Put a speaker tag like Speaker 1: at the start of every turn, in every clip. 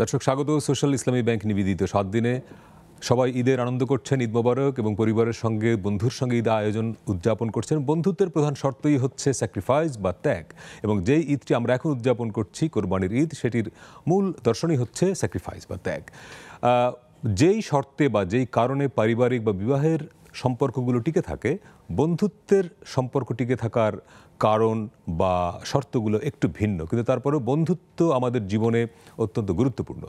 Speaker 1: দর্শক স্বাগত সোশ্যাল ইসলামী ব্যাংক নিবেদিত সাত দিনে সবাই ঈদের আনন্দ করছেন ঈদ মোবারক এবং পরিবারের সঙ্গে বন্ধুর সঙ্গে ঈদ আয়োজন উদযাপন করছেন বন্ধুত্বের প্রধান শর্তই হচ্ছে স্যাক্রিফাইস বা ত্যাগ এবং যেই ঈদটি আমরা এখন উদযাপন করছি কোরবানির ঈদ সেটির মূল দর্শনই হচ্ছে স্যাক্রিফাইস বা ত্যাগ যেই শর্তে বা যেই কারণে পারিবারিক বা বিবাহের সম্পর্কগুলো টিকে থাকে বন্ধুত্বের সম্পর্ক টিকে থাকার কারণ বা শর্তগুলো একটু ভিন্ন কিন্তু তারপরেও বন্ধুত্ব আমাদের জীবনে অত্যন্ত গুরুত্বপূর্ণ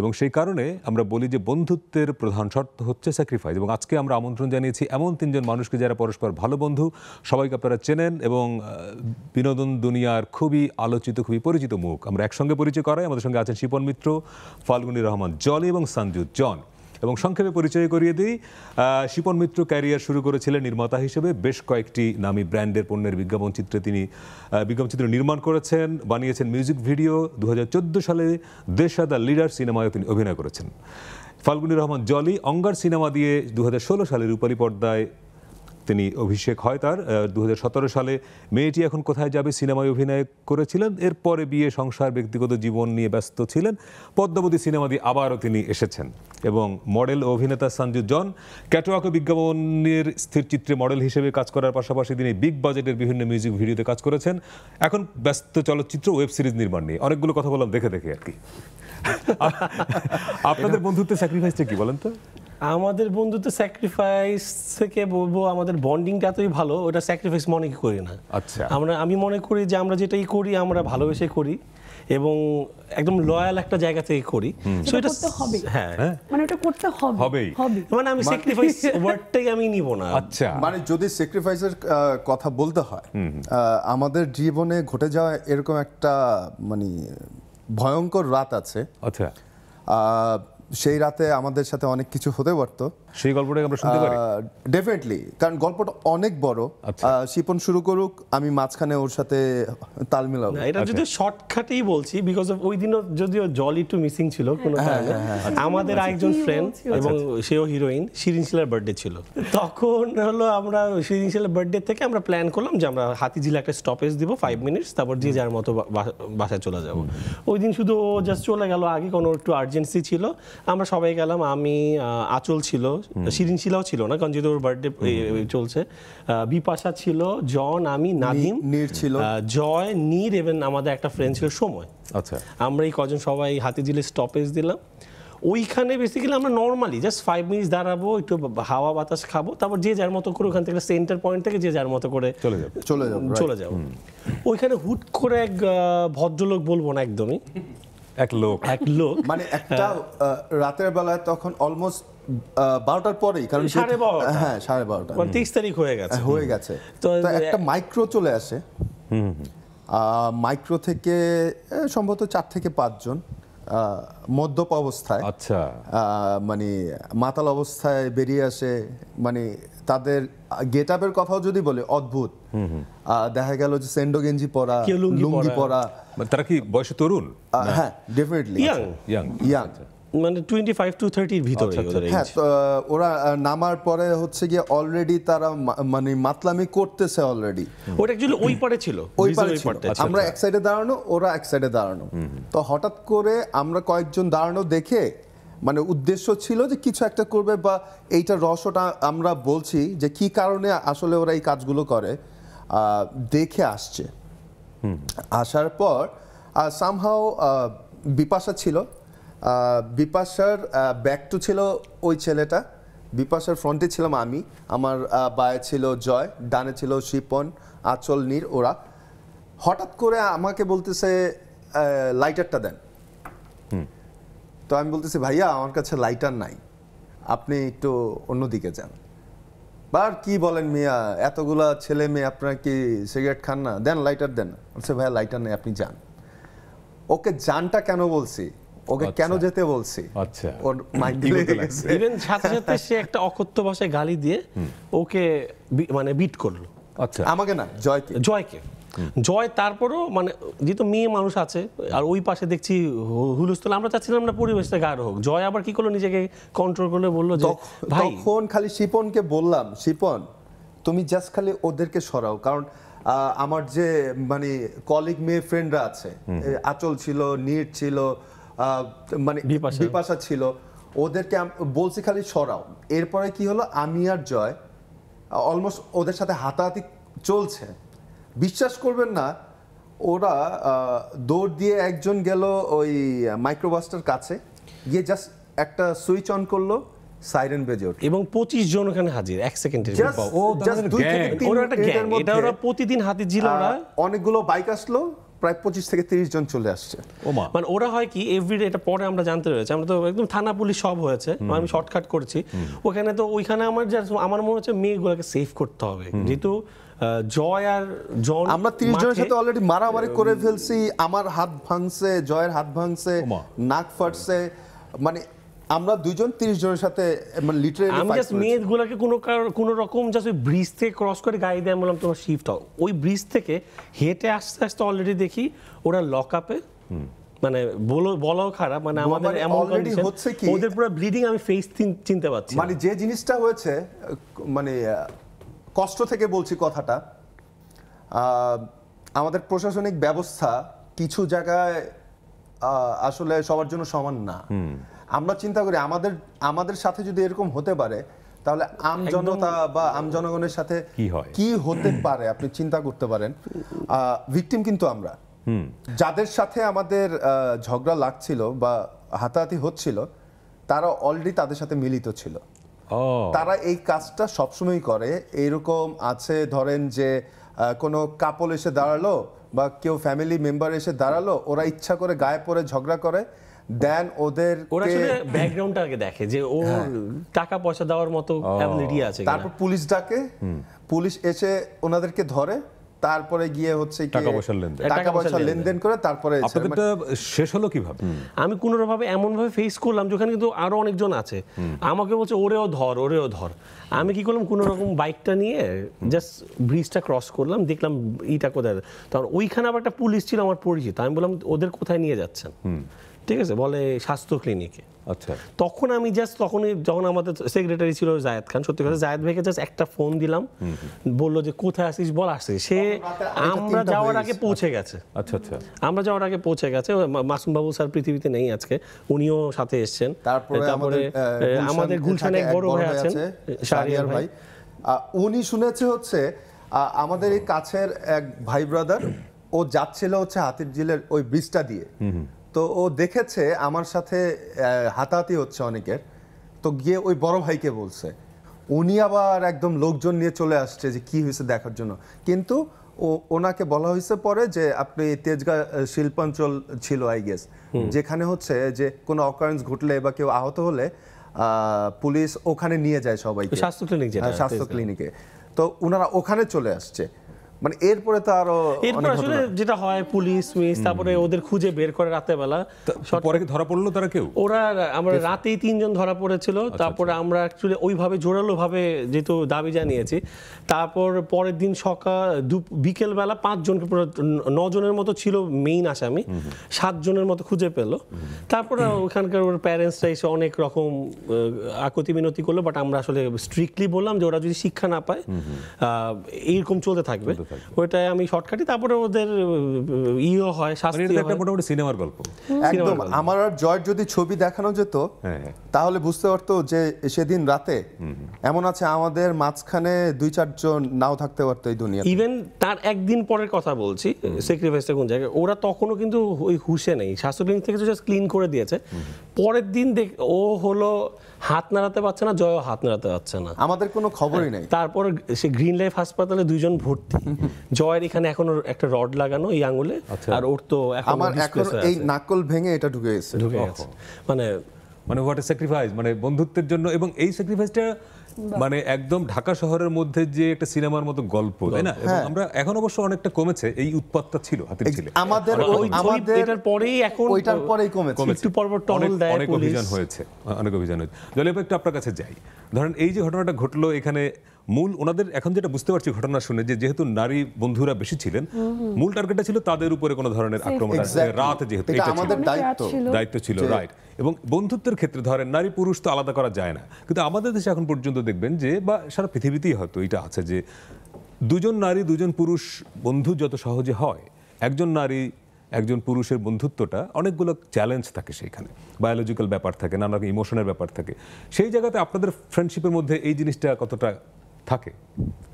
Speaker 1: এবং সেই কারণে আমরা বলি যে বন্ধুত্বের প্রধান শর্ত হচ্ছে স্যাক্রিফাইস এবং আজকে আমরা আমন্ত্রণ জানিয়েছি এমন তিনজন মানুষকে যারা পরস্পর ভালো বন্ধু সবাইকে আপনারা চেনেন এবং বিনোদন দুনিয়ার খুবই আলোচিত খুবই পরিচিত মুখ আমরা একসঙ্গে পরিচয় করাই আমাদের সঙ্গে আছেন শিপন মিত্র ফাল্গুনি রহমান জলি এবং সঞ্জু জন এবং সংক্ষেপে পরিচয় করিয়ে দিই শিপন মিত্র ক্যারিয়ার শুরু করেছিলেন নির্মাতা হিসেবে বেশ কয়েকটি নামি ব্র্যান্ডের পণ্যের বিজ্ঞাপন চিত্রে তিনি বিজ্ঞাপন চিত্র নির্মাণ করেছেন বানিয়েছেন মিউজিক ভিডিও দু সালে দেশা দ্য লিডার সিনেমায় তিনি অভিনয় করেছেন ফাল্গুনি রহমান জলি অঙ্গার সিনেমা দিয়ে দু সালে রূপালী পর্দায় তিনি অভিষেক হয় তার দু সালে মেয়েটি এখন কোথায় যাবে সিনেমায় অভিনয় করেছিলেন এরপরে বিয়ে সংসার ব্যক্তিগত জীবন নিয়ে ব্যস্ত ছিলেন পদ্মাবতী সিনেমা দিয়ে আবারও তিনি এসেছেন এবং মডেল অভিনেতা সঞ্জু জন ক্যাটোয়াকো বিজ্ঞাপনের স্থিরচিত্রে মডেল হিসেবে কাজ করার পাশাপাশি তিনি বিগ বাজেটের বিভিন্ন মিউজিক ভিডিওতে কাজ করেছেন এখন ব্যস্ত চলচ্চিত্র ওয়েব সিরিজ নির্মাণ নিয়ে অনেকগুলো কথা বললাম দেখে দেখে আর কি আপনাদের বন্ধুত্বের স্যাক্রিফাইসটা কি বলেন তো আমাদের
Speaker 2: বন্ধুত্ব স্যাক্রিফাইস থেকে বলবো আমাদের বন্ডিংটা এতই ভালো ওটা স্যাক্রিফাইস মনে করি না আচ্ছা আমরা আমি মনে করি যে আমরা যেটাই করি আমরা ভালোবেসে করি এবং একদম লয়াল একটা জায়গা থেকে করি সো এটা হবে হ্যাঁ।, হ্যাঁ
Speaker 3: মানে ওটা করতে হবে হবেই মানে আমি স্যাক্রিফাইস মানে-
Speaker 2: ওয়ার্ডটাই আমি নিব না আচ্ছা
Speaker 4: মানে যদি স্যাক্রিফাইসের কথা বলতে হয় আমাদের জীবনে ঘটে যাওয়া এরকম একটা মানে ভয়ঙ্কর রাত আছে আচ্ছা সেই রাতে আমাদের সাথে অনেক কিছু হতে পারতো সেই গল্পটা আমরা শুনতে পারি ডেফিনেটলি কারণ গল্পটা অনেক বড় আচ্ছা। শিপন শুরু করুক আমি মাঝখানে ওর সাথে তাল মিলাবো এটা আচ্ছা। যদি
Speaker 2: শর্টকাটেই বলছি বিকজ অফ ওই দিনও যদিও জল একটু মিসিং ছিল কোনো হ্যাঁ, কারণে হ্যাঁ, হ্যাঁ, আমাদের আচ্ছা। আরেকজন ফ্রেন্ড এবং সেও হিরোইন শিরিন শিলার বার্থডে ছিল তখন হলো আমরা শিরিন শিলার বার্থডে থেকে আমরা প্ল্যান করলাম যে আমরা হাতিঝিলে একটা স্টপেজ দিব ফাইভ মিনিটস তারপর যে যার মতো বাসায় চলে যাব ওই দিন শুধু ও জাস্ট চলে গেল আগে কোনো একটু আর্জেন্সি ছিল আমরা সবাই গেলাম আমি আচল ছিল শিরিন শিলাও ছিল না কারণ যেহেতু ওর বার্থডে চলছে বিপাশা ছিল জন আমি নাদিম নীর ছিল জয় নীর এবং আমাদের একটা ফ্রেন্ড ছিল সময় আচ্ছা আমরা এই কজন সবাই হাতে দিলে স্টপেজ দিলাম ওইখানে বেসিক্যালি আমরা নর্মালি জাস্ট ফাইভ মিনিটস দাঁড়াবো একটু হাওয়া বাতাস খাবো তারপর যে যার মতো করে ওখান থেকে সেন্টার পয়েন্ট থেকে যে যার মতো করে চলে যাবো চলে যাবো চলে যাবো ওইখানে হুট করে এক ভদ্রলোক বলবো না একদমই এক লোক এক লোক মানে একটা
Speaker 4: রাতের বেলায় তখন অলমোস্ট বারোটার পরেই কারণ সাড়ে বারোটা হ্যাঁ সাড়ে বারোটা মানে তেইশ তারিখ হয়ে গেছে হ্যাঁ, হয়ে গেছে তো একটা মাইক্রো চলে আসে মাইক্রো থেকে সম্ভবত চার থেকে পাঁচজন মদ্যপ অবস্থায় আচ্ছা মানে মাতাল অবস্থায় বেরিয়ে আসে মানে তাদের গেট আপের কথাও যদি বলে অদ্ভুত দেখা গেল যে সেন্ডো গেঞ্জি পরা লুঙ্গি পরা
Speaker 1: মানে তারা কি বয়সে তরুণ হ্যাঁ ডেফিনেটলি ইয়াং
Speaker 4: ইয়াং মানে
Speaker 1: টোয়েন্টি ফাইভ টু থার্টির এর
Speaker 2: ভিতরে আচ্ছা, আচ্ছা।
Speaker 4: হ্যাঁ ওরা নামার পরে হচ্ছে গিয়ে অলরেডি তারা মানে মাতলামি করতেছে অলরেডি
Speaker 2: ওটা অ্যাকচুয়ালি ওই পারে ছিল ওই পারে আমরা এক
Speaker 4: সাইডে দাঁড়ানো ওরা এক সাইডে দাঁড়ানো তো হঠাৎ করে আমরা কয়েকজন দাঁড়ানো দেখে মানে উদ্দেশ্য ছিল যে কিছু একটা করবে বা এইটা রহস্যটা আমরা বলছি যে কি কারণে আসলে ওরা এই কাজগুলো করে দেখে আসছে আসার পর সামহাও বিপাশা ছিল বিপাশার ব্যাক টু ছিল ওই ছেলেটা বিপাশার ফ্রন্টে ছিলাম আমি আমার বায়ে ছিল জয় ডানে ছিল শিপন আচল নীর ওরা হঠাৎ করে আমাকে বলতেছে লাইটারটা দেন তো আমি বলতেছি ভাইয়া আমার কাছে লাইটার নাই আপনি একটু অন্যদিকে যান বার কি বলেন মিয়া এতগুলা ছেলে মেয়ে আপনার কি সিগারেট খান না দেন লাইটার দেন বলছে ভাইয়া লাইটার নেই আপনি যান ওকে যানটা কেন বলছি ওকে আচ্ছা। কেন যেতে বলছি আচ্ছা ওর মাইন্ড ইভেন সাথে সাথে সে
Speaker 2: একটা অকথ্য ভাষায় গালি দিয়ে ওকে মানে বিট করলো আচ্ছা আমাকে না জয়কে জয়কে জয় তারপরও মানে যেহেতু মেয়ে মানুষ আছে আর ওই পাশে দেখছি হুলস্থল আমরা চাচ্ছিলাম না পরিবেশটা গাঢ় হোক জয় আবার কি করলো নিজেকে কন্ট্রোল করলে বললো ভাই
Speaker 4: তখন খালি শিপনকে বললাম শিপন তুমি জাস্ট খালি ওদেরকে সরাও কারণ আমার যে মানে কলিগ মেয়ে ফ্রেন্ডরা আছে আচল ছিল নিট ছিল মানে বিপাশা ছিল ওদেরকে বলছি খালি সরাও এরপরে কি হলো আমি আর জয় অলমোস্ট ওদের সাথে হাতাহাতি চলছে বিশ্বাস করবেন না ওরা দৌড় দিয়ে একজন গেল ওই মাইক্রোবাসটার কাছে গিয়ে জাস্ট একটা সুইচ অন করলো সাইরেন বেজে ওঠে এবং পঁচিশ জন ওখানে হাজির এক সেকেন্ডের ও জাস্ট দুই থেকে তিন মিনিটের মধ্যে প্রতিদিন হাতে ছিল অনেকগুলো বাইক আসলো প্রায় পঁচিশ থেকে তিরিশ জন চলে আসছে
Speaker 2: মানে ওরা হয় কি এভরিডে এটা পরে আমরা জানতে রয়েছে আমরা তো একদম থানা পুলিশ সব হয়েছে আমি শর্টকাট করছি ওখানে তো ওইখানে আমার যা আমার মনে হচ্ছে মেয়েগুলোকে সেভ করতে হবে যেহেতু জয় আর
Speaker 4: জন আমরা তিরিশ জনের সাথে অলরেডি মারামারি করে ফেলছি আমার হাত ভাঙছে জয়ের হাত ভাঙছে নাক ফাটছে মানে আমরা দুজন 30 জনের সাথে লিটারেলি মানে আমি জাস্ট
Speaker 2: মেয়েগুলোকে কোন কোন রকম জাস্ট ওই ব্রিজ থেকে ক্রস করে গাড়ি দিয়ে বললাম তোমার শিফট হও ওই ব্রিজ থেকে হেঁটে আস্তে আস্তে অলরেডি দেখি ওরা লক আপে মানে বলো বলাও খারাপ মানে আমাদের এমন কন্ডিশন হচ্ছে কি ওদের
Speaker 4: পুরো ব্লিডিং আমি ফেস চিনতে পারছি মানে যে জিনিসটা হয়েছে মানে কষ্ট থেকে বলছি কথাটা আমাদের প্রশাসনিক ব্যবস্থা কিছু জায়গায় আসলে সবার জন্য সমান না আমরা চিন্তা করি আমাদের আমাদের সাথে যদি এরকম হতে পারে তাহলে আম জনতা বা আম জনগণের সাথে কি হয় কি হতে পারে আপনি চিন্তা করতে পারেন ভিকটিম কিন্তু আমরা যাদের সাথে আমাদের ঝগড়া লাগছিল বা হাতাহাতি হচ্ছিল তারা অলরেডি তাদের সাথে মিলিত ছিল তারা এই কাজটা সবসময় করে এরকম আছে ধরেন যে কোনো কাপল এসে দাঁড়ালো বা কেউ ফ্যামিলি মেম্বার এসে দাঁড়ালো ওরা ইচ্ছা করে গায়ে পরে ঝগড়া করে দেন ওদের ওরা আসলে ব্যাকগ্রাউন্ডটা দেখে যে ও হ্যাঁ। টাকা পয়সা দেওয়ার মতো অ্যাবিলিটি আছে তারপর পুলিশ ডাকে পুলিশ এসে ওনাদেরকে ধরে তারপরে গিয়ে হচ্ছে টাকা পয়সার লেনদেন টাকা পয়সার লেনদেন করে তারপরে আপনাদেরটা
Speaker 1: মানে- শেষ হলো কিভাবে
Speaker 2: আমি কোনো ভাবে এমন ভাবে ফেস করলাম যেখানে কিন্তু আরো অনেকজন আছে আমাকে বলছে ওরেও ধর ওরেও ধর আমি কি করলাম কোনো রকম বাইকটা নিয়ে জাস্ট ব্রিজটা ক্রস করলাম দেখলাম ইটা কোথায় তখন ওইখানে আবার একটা পুলিশ ছিল আমার পরিচিত আমি বললাম ওদের কোথায় নিয়ে যাচ্ছেন ঠিক আছে বলে স্বাস্থ্য ক্লিনিকে আচ্ছা তখন আমি জাস্ট তখনই যখন আমাদের সেক্রেটারি ছিল জায়দ খান সত্যি কথা জায়দ ভাইকে জাস্ট একটা ফোন দিলাম বললো যে কোথায় আসিস বল আসিস সে আমরা যাওয়ার আগে পৌঁছে গেছে আচ্ছা আচ্ছা আমরা যাওয়ার আগে পৌঁছে গেছে মাসুম বাবু স্যার পৃথিবীতে নেই আজকে উনিও সাথে এসছেন তারপরে আমাদের গুলশান এক বড় ভাই আছেন শাহরিয়ার ভাই
Speaker 4: উনি শুনেছে হচ্ছে আমাদের এই কাছের এক ভাই ব্রাদার ও যাচ্ছিল হচ্ছে হাতির জিলের ওই ব্রিজটা দিয়ে তো ও দেখেছে আমার সাথে হাতাহাতি হচ্ছে অনেকের তো গিয়ে ওই বড় ভাইকে বলছে উনি আবার একদম লোকজন নিয়ে চলে আসছে যে কি হয়েছে দেখার জন্য কিন্তু ও ওনাকে বলা হয়েছে পরে যে আপনি তেজগা শিল্পাঞ্চল ছিল আই গেস যেখানে হচ্ছে যে কোনো অকারেন্স ঘটলে বা কেউ আহত হলে পুলিশ ওখানে নিয়ে যায় সবাইকে স্বাস্থ্য ক্লিনিক হ্যাঁ, স্বাস্থ্য ক্লিনিকে তো ওনারা ওখানে চলে আসছে মানে এরপরে তো আরো এরপরে আসলে
Speaker 2: যেটা হয় পুলিশ মিস তারপরে ওদের খুঁজে বের করে রাতে বেলা
Speaker 1: পরে ধরা পড়লো তারা কেউ
Speaker 2: ওরা আমরা রাতেই তিনজন ধরা পড়েছিল আচ্ছা, আচ্ছা। তারপরে আমরা অ্যাকচুয়ালি ওইভাবে জোরালো ভাবে যেহেতু দাবি জানিয়েছি তারপর পরের দিন সকাল বিকেল বেলা পাঁচজনকে নজনের মতো ছিল মেইন আসামি সাতজনের মতো খুঁজে পেলো তারপরে ওখানকার ওর প্যারেন্টসরা এসে অনেক রকম আকতি মিনতি করলো বাট আমরা আসলে স্ট্রিক্টলি বললাম যে ওরা যদি শিক্ষা না পায় এরকম চলতে থাকবে ওইটাই আমি শর্টকাটি তারপরে ওদের ইও হয় মানে শাস্তি একটা মোটামুটি সিনেমার গল্প
Speaker 4: একদম আমার আর জয়ের যদি ছবি দেখানো যেত হ্যাঁ, হ্যাঁ। তাহলে বুঝতে পারতো যে সেদিন রাতে এমন আছে আমাদের মাঝখানে দুই চারজন নাও থাকতে পারতো এই দুনিয়া
Speaker 2: ইভেন তার একদিন পরের কথা বলছি সেক্রিফাইসটা কোন জায়গায় ওরা তখনও কিন্তু ওই হুশে নেই স্বাস্থ্য ক্লিনিক থেকে জাস্ট ক্লিন করে দিয়েছে পরের দিন দেখ ও হলো হাত নাড়াতে পারছে না জয়ও হাত নাড়াতে পারছে না আমাদের কোনো খবরই হ্যাঁ, নেই তারপর সে গ্রিন লাইফ হাসপাতালে দুইজন ভর্তি জয়ের এখানে এখনো একটা রড লাগানো এই আঙুলে
Speaker 1: আচ্ছা। আর ওর তো
Speaker 2: আমার এই
Speaker 4: নাকল ভেঙে এটা
Speaker 1: ঢুকে গেছে ঢুকে গেছে মানে মানে হোয়াট এ স্যাক্রিফাইস মানে বন্ধুত্বের জন্য এবং এই স্যাক্রিফাইসটা মানে একদম ঢাকা শহরের মধ্যে যে একটা সিনেমার মতো গল্প তাই না হ্যাঁ। আমরা এখন অবশ্য অনেকটা কমেছে এই উৎপাতটা ছিল ছিল আমাদের এটার
Speaker 2: পরেই এখন ওইটার পরেই কমেছে একটু পরপর টহল দেয় অনেক অভিযান হয়েছে
Speaker 1: অনেক অভিযান হয়েছে জলেপ একটু আপনার কাছে যাই ধরেন এই যে ঘটনাটা ঘটলো এখানে মূল ওনাদের এখন যেটা বুঝতে পারছি ঘটনা শুনে যে যেহেতু নারী বন্ধুরা বেশি ছিলেন মূল টার্গেটটা ছিল তাদের উপরে কোনো ধরনের আক্রমণ রাত যেহেতু আমাদের দায়িত্ব দায়িত্ব ছিল রাইট এবং বন্ধুত্বের ক্ষেত্রে ধরেন নারী পুরুষ তো আলাদা করা যায় না কিন্তু আমাদের দেশে এখন পর্যন্ত দেখবেন যে বা সারা পৃথিবীতেই হয়তো এটা আছে যে দুজন নারী দুজন পুরুষ বন্ধু যত সহজে হয় একজন নারী একজন পুরুষের বন্ধুত্বটা অনেকগুলো চ্যালেঞ্জ থাকে সেইখানে বায়োলজিক্যাল ব্যাপার থাকে নানা রকম ইমোশনের ব্যাপার থাকে সেই জায়গাতে আপনাদের ফ্রেন্ডশিপের মধ্যে এই জিনিসটা কতটা থাকে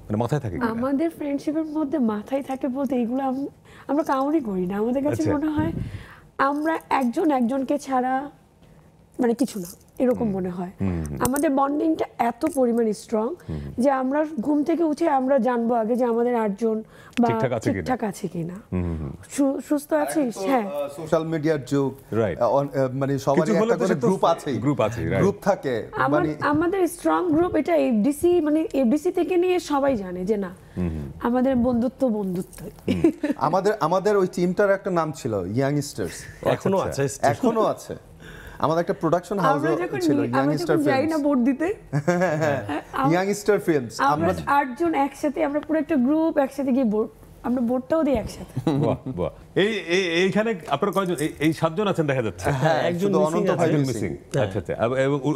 Speaker 1: মানে মাথায় থাকে
Speaker 3: আমাদের ফ্রেন্ডশিপের মধ্যে মাথায় থাকে বলতে এগুলো আমরা কাউরি করি না আমাদের কাছে আচ্ছা। মনে হয় আমরা একজন একজনকে ছাড়া মানে কিছু না এরকম মনে হয় আমাদের বন্ডিংটা এত পরিমাণ স্ট্রং যে আমরা ঘুম থেকে উঠে আমরা জানবো আগে যে আমাদের আটজন বা ঠিকঠাক আছে কিনা সুস্থ আছিস হ্যাঁ
Speaker 4: সোশ্যাল মিডিয়ার যুগ মানে সবার একটা করে গ্রুপ আছে গ্রুপ আছে গ্রুপ থাকে
Speaker 3: মানে আমাদের স্ট্রং গ্রুপ এটা এফডিসি মানে এফডিসি থেকে নিয়ে সবাই জানে যে না আমাদের বন্ধুত্ব বন্ধুত্ব
Speaker 4: আমাদের আমাদের ওই টিমটার একটা নাম ছিল ইয়াংস্টার্স আচ্ছা, এখনো আছে এখনো আছে আমাদের একটা প্রোডাকশন হাউস ছিল স্টার ফিল্মস যাই না বোর্ড দিতে স্টার ফিল্মস আমরা
Speaker 3: আটজন একসাথে আমরা পুরো একটা গ্রুপ একসাথে গিয়ে বোর্ড আমরা বোর্ডটাও দিই একসাথে
Speaker 1: বাহ বাহ এই এইখানে আপনার কয়জন এই সাতজন আছেন দেখা যাচ্ছে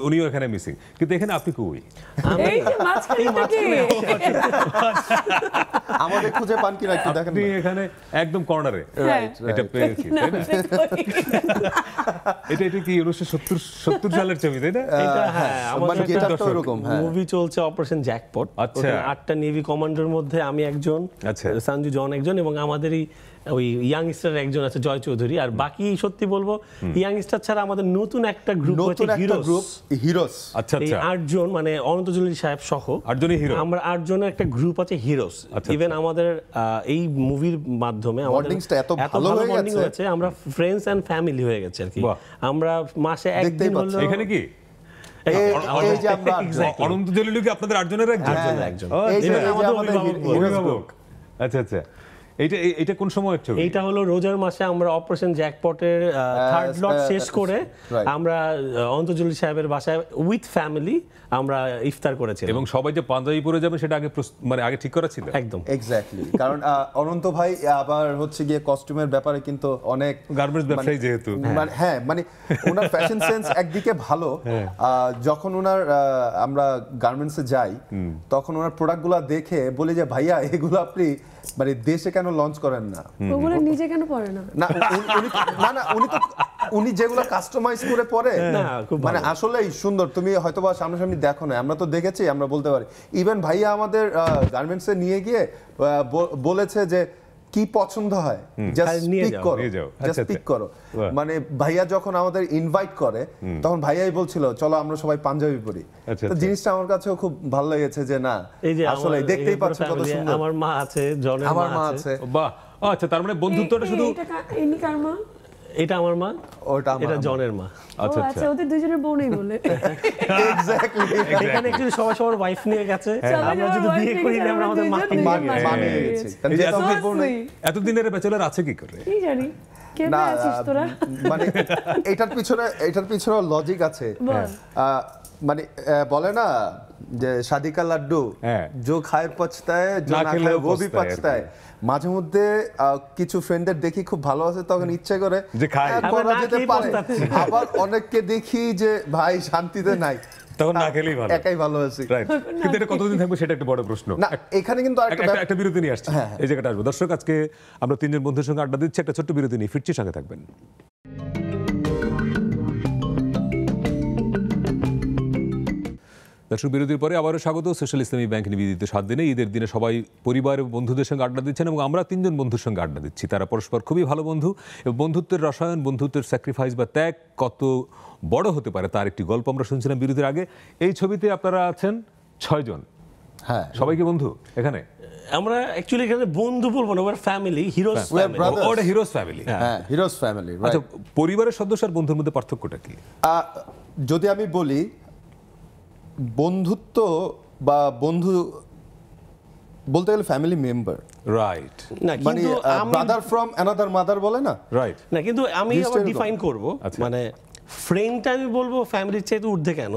Speaker 1: উনিও এখানে মিসিং কিন্তু এখানে আপনি কই
Speaker 4: আমাদের খুঁজে পান
Speaker 1: আপনি এখানে একদম কর্নারে হ্যাঁ। এটা পেয়েছি তাই না এটা এটা কি উনিশশো সত্তর সত্তর সালের ছবি তাই না
Speaker 2: হ্যাঁ, হ্যাঁ মুভি মানে হ্যাঁ। চলছে অপারেশন জ্যাকপট আচ্ছা আটটা নেভি কমান্ডোর মধ্যে আমি একজন আচ্ছা সঞ্জু জন একজন এবং আমাদেরই ওই ইয়াংস্টার একজন আছে জয় চৌধুরী আর বাকি সত্যি বলবো ইয়াংস্টার ছাড়া আমাদের নতুন একটা গ্রুপ হচ্ছে হিরোস
Speaker 1: হিরোস আচ্ছা, আচ্ছা।
Speaker 2: আটজন মানে অনন্ত জলিল সাহেব সহ আটজনই হিরো আমরা আটজনের একটা গ্রুপ আছে হিরোস ইভেন আচ্ছা, আচ্ছা। আমাদের এই মুভির মাধ্যমে আমাদের এত ভালো আমরা ফ্রেন্ডস এন্ড ফ্যামিলি হয়ে গেছে আর কি আমরা মাসে একদিন হলো এখানে কি
Speaker 1: আচ্ছা আচ্ছা এটা এটা কোন সময়
Speaker 2: এটা হলো রোজার মাসে আমরা অপারেশন জ্যাকপটের থার্ড লট শেষ হ্যাঁ, করে আমরা সাহেবের বাসায় উইথ ফ্যামিলি আমরা ইফতার
Speaker 1: করেছি এবং সবাই যে পাঞ্জাবি পরে যাবে সেটা আগে মানে আগে ঠিক করা ছিল একদম
Speaker 4: এক্স্যাক্টলি কারণ অনন্ত ভাই আবার হচ্ছে গিয়ে কস্টিউমের ব্যাপারে কিন্তু অনেক গার্মেন্টস মানে ব্যবসায়ী যেহেতু হ্যাঁ। মানে হ্যাঁ মানে ওনার ফ্যাশন সেন্স একদিকে ভালো হ্যাঁ। যখন ওনার আমরা গার্মেন্টসে যাই তখন ওনার প্রোডাক্টগুলো দেখে বলি যে ভাইয়া এগুলো আপনি মানে দেশে কেন লঞ্চ করেন না ওগুলো
Speaker 3: নিজে কেন পরে না
Speaker 4: না উনি না না উনি তো উনি যেগুলো কাস্টমাইজ করে পরে হ্যাঁ, মানে আসলেই সুন্দর তুমি হয়তো বা সামনাসামনি দেখো না আমরা তো দেখেছি আমরা বলতে পারি ইভেন ভাইয়া আমাদের গার্মেন্টসে নিয়ে গিয়ে বলেছে যে কি পছন্দ হয় আচ্ছা, আচ্ছা। মানে ভাইয়া যখন আমাদের ইনভাইট করে তখন ভাইয়াই বলছিল চলো আমরা সবাই পাঞ্জাবি পরি আচ্ছা, জিনিসটা আমার কাছেও খুব ভালো লেগেছে যে না আসলে দেখতেই পাচ্ছ কত সুন্দর আমার
Speaker 2: মা আছে আমার মা আছে বাহ আচ্ছা তার মানে বন্ধুত্বটা শুধু এটা আমার মা ওটা এটা জনের মা আচ্ছা, আচ্ছা আচ্ছা
Speaker 3: ওদের দুজনের বউ নেই বলে
Speaker 2: এক্স্যাক্টলি এখানে একটু সবাই সবার ওয়াইফ নিয়ে গেছে আমরা যদি বিয়ে করি না আমাদের মা মা নিয়ে গেছে
Speaker 4: এতদিনের ব্যাচেলর আছে কি করে
Speaker 3: কি জানি না
Speaker 4: মানে এটার পিছনে এটার পিছনে লজিক আছে মানে বলে না যে সাদিকা লাড্ডু হ্যাঁ। জো খায়ের পছতায় জো না খায় ও ভি পচতা মাঝে মধ্যে কিছু ফ্রেন্ডের দেখি খুব ভালো আছে তখন ইচ্ছে করে যে খায় আবার না খেতে পারে আবার অনেককে দেখি যে ভাই শান্তিতে নাই
Speaker 1: তখন না খেলেই ভালো একাই ভালো আছি কিন্তু এটা কতদিন থাকবে সেটা একটা বড় প্রশ্ন না
Speaker 4: এখানে কিন্তু আরেকটা
Speaker 1: একটা বিরতি নিয়ে আসছে হ্যাঁ, হ্যাঁ। এই জায়গাটা আসবে দর্শক আজকে আমরা তিনজন বন্ধুর সঙ্গে আড্ডা দিচ্ছি একটা ছোট্ট বিরতি নিয়ে ফিরছি সঙ্গে থাকবেন দর্শক বিরতির পরে আবারও স্বাগত সোশ্যাল ইসলামী ব্যাংক নিবেদিত সাত দিনে ঈদের দিনে সবাই পরিবার বন্ধুদের সঙ্গে আড্ডা দিচ্ছেন এবং আমরা তিনজন বন্ধুর সঙ্গে আড্ডা দিচ্ছি তারা পরস্পর খুবই ভালো বন্ধু এবং বন্ধুত্বের রসায়ন বন্ধুত্বের স্যাক্রিফাইস বা ত্যাগ কত বড় হতে পারে তার একটি গল্প আমরা শুনছিলাম বিরতির আগে এই ছবিতে আপনারা আছেন ছয়জন হ্যাঁ সবাইকে বন্ধু এখানে আমরা অ্যাকচুয়ালি এখানে বন্ধু বলবো না
Speaker 4: family heroes family
Speaker 1: heroes family হ্যাঁ হিরোস ফ্যামিলি আচ্ছা পরিবারের সদস্য আর বন্ধুর মধ্যে পার্থক্যটা কি
Speaker 4: যদি আমি বলি বন্ধুত্ব বা বন্ধু বলতে গেলে ফ্যামিলি মেম্বার
Speaker 1: রাইট
Speaker 2: না মানে ব্রাদার
Speaker 4: ফ্রম অ্যানাদার মাদার বলে না রাইট
Speaker 2: না কিন্তু আমি ডিফাইন করব আচ্ছা। মানে ফ্রেন্ডটা আমি বলবো ফ্যামিলির চাইতে উর্ধে কেন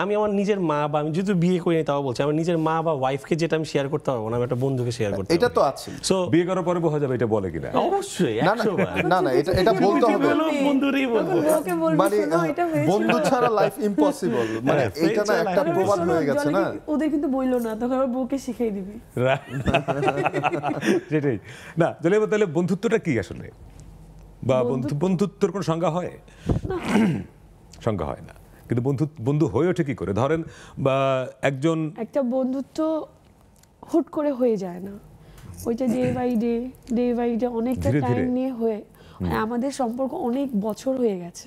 Speaker 2: আমি আমার নিজের মা বা আমি যেহেতু বিয়ে করিনি তাও বলছি আমার নিজের মা বা ওয়াইফকে যেটা আমি শেয়ার করতে পারবো না আমি একটা বন্ধুকে শেয়ার করতে
Speaker 1: এটা তো আছে সো বিয়ে করার পরে বোঝা যাবে এটা বলে কিনা অবশ্যই
Speaker 2: না না এটা এটা বলতে হবে বন্ধুরই বলবো
Speaker 4: মানে হ্যাঁ, বন্ধু ছাড়া লাইফ হ্যাঁ, ইম্পসিবল মানে এটা না একটা প্রবাদ হয়ে গেছে না
Speaker 3: ওদের কিন্তু বইলো না তখন আমার বউকে শিখিয়ে দিবি
Speaker 4: সেটাই
Speaker 1: না তাহলে বন্ধুত্বটা কি আসলে বা বন্ধু বন্ধুত্বের কোনো সংজ্ঞা হয় সংজ্ঞা হয় না কিন্তু বন্ধু বন্ধু হয়ে ওঠে কি করে ধরেন বা একজন
Speaker 3: একটা বন্ধুত্ব হুট করে হয়ে যায় না ওইটা day by day day by day অনেকটা টাইম নিয়ে হয়ে হ্যাঁ, আমাদের সম্পর্ক অনেক বছর হয়ে গেছে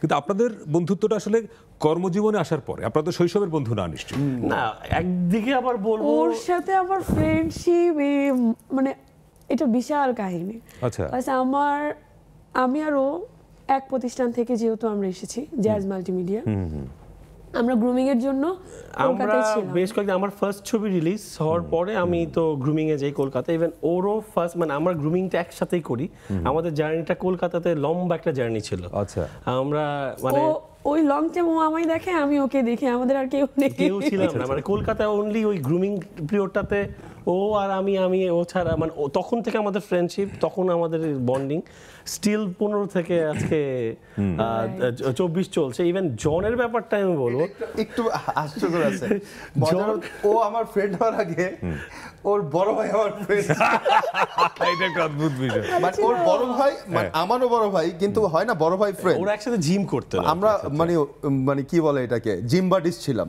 Speaker 1: কিন্তু আপনাদের বন্ধুত্বটা আসলে কর্মজীবনে আসার পরে আপনাদের শৈশবের বন্ধু না নিশ্চয়ই না একদিকে আবার
Speaker 2: বলবো ওর
Speaker 3: সাথে আমার ফ্রেন্ডশিপ মানে এটা বিশাল কাহিনী আচ্ছা আমার আমি আর এক প্রতিষ্ঠান থেকে যেহেতু আমরা এসেছি জ্যাজ মাল্টিমিডিয়া আমরা গ্রুমিং এর জন্য আমরা
Speaker 2: বেশ কয়েকদিন আমার ফার্স্ট ছবি রিলিজ হওয়ার পরে আমি তো গ্রুমিং এ যাই কলকাতা ইভেন ওরও ফার্স্ট মানে আমরা গ্রুমিংটা একসাথেই করি আমাদের জার্নিটা কলকাতাতে লম্বা একটা জার্নি ছিল আচ্ছা আমরা মানে
Speaker 3: ওই লং টাইম ও আমায় দেখে আমি ওকে দেখে আমাদের আর কেউ নেই কেউ ছিল না আচ্ছা, আচ্ছা।
Speaker 2: মানে কলকাতায় অনলি ওই গ্রুমিং পিরিয়ডটাতে ও আর আমি আমি ও ছাড়া মানে তখন থেকে আমাদের ফ্রেন্ডশিপ তখন আমাদের বন্ডিং স্টিল পনেরো থেকে আজকে চব্বিশ চলছে ইভেন জনের ব্যাপারটা আমি বলবো একটু আশ্চর্য আছে
Speaker 4: ও আমার ফ্রেন্ড হওয়ার আগে ওর বড় ভাই আমার ফ্রেন্ড এটা অদ্ভুত বিষয় মানে আচ্ছা, ওর বড় ভাই মানে হ্যাঁ। আমারও বড় ভাই কিন্তু হয় না বড় ভাই ফ্রেন্ড ওরা একসাথে জিম করতে আমরা আচ্ছা, আচ্ছা। মানে মানে কি বলে এটাকে জিম্বাডিস ছিলাম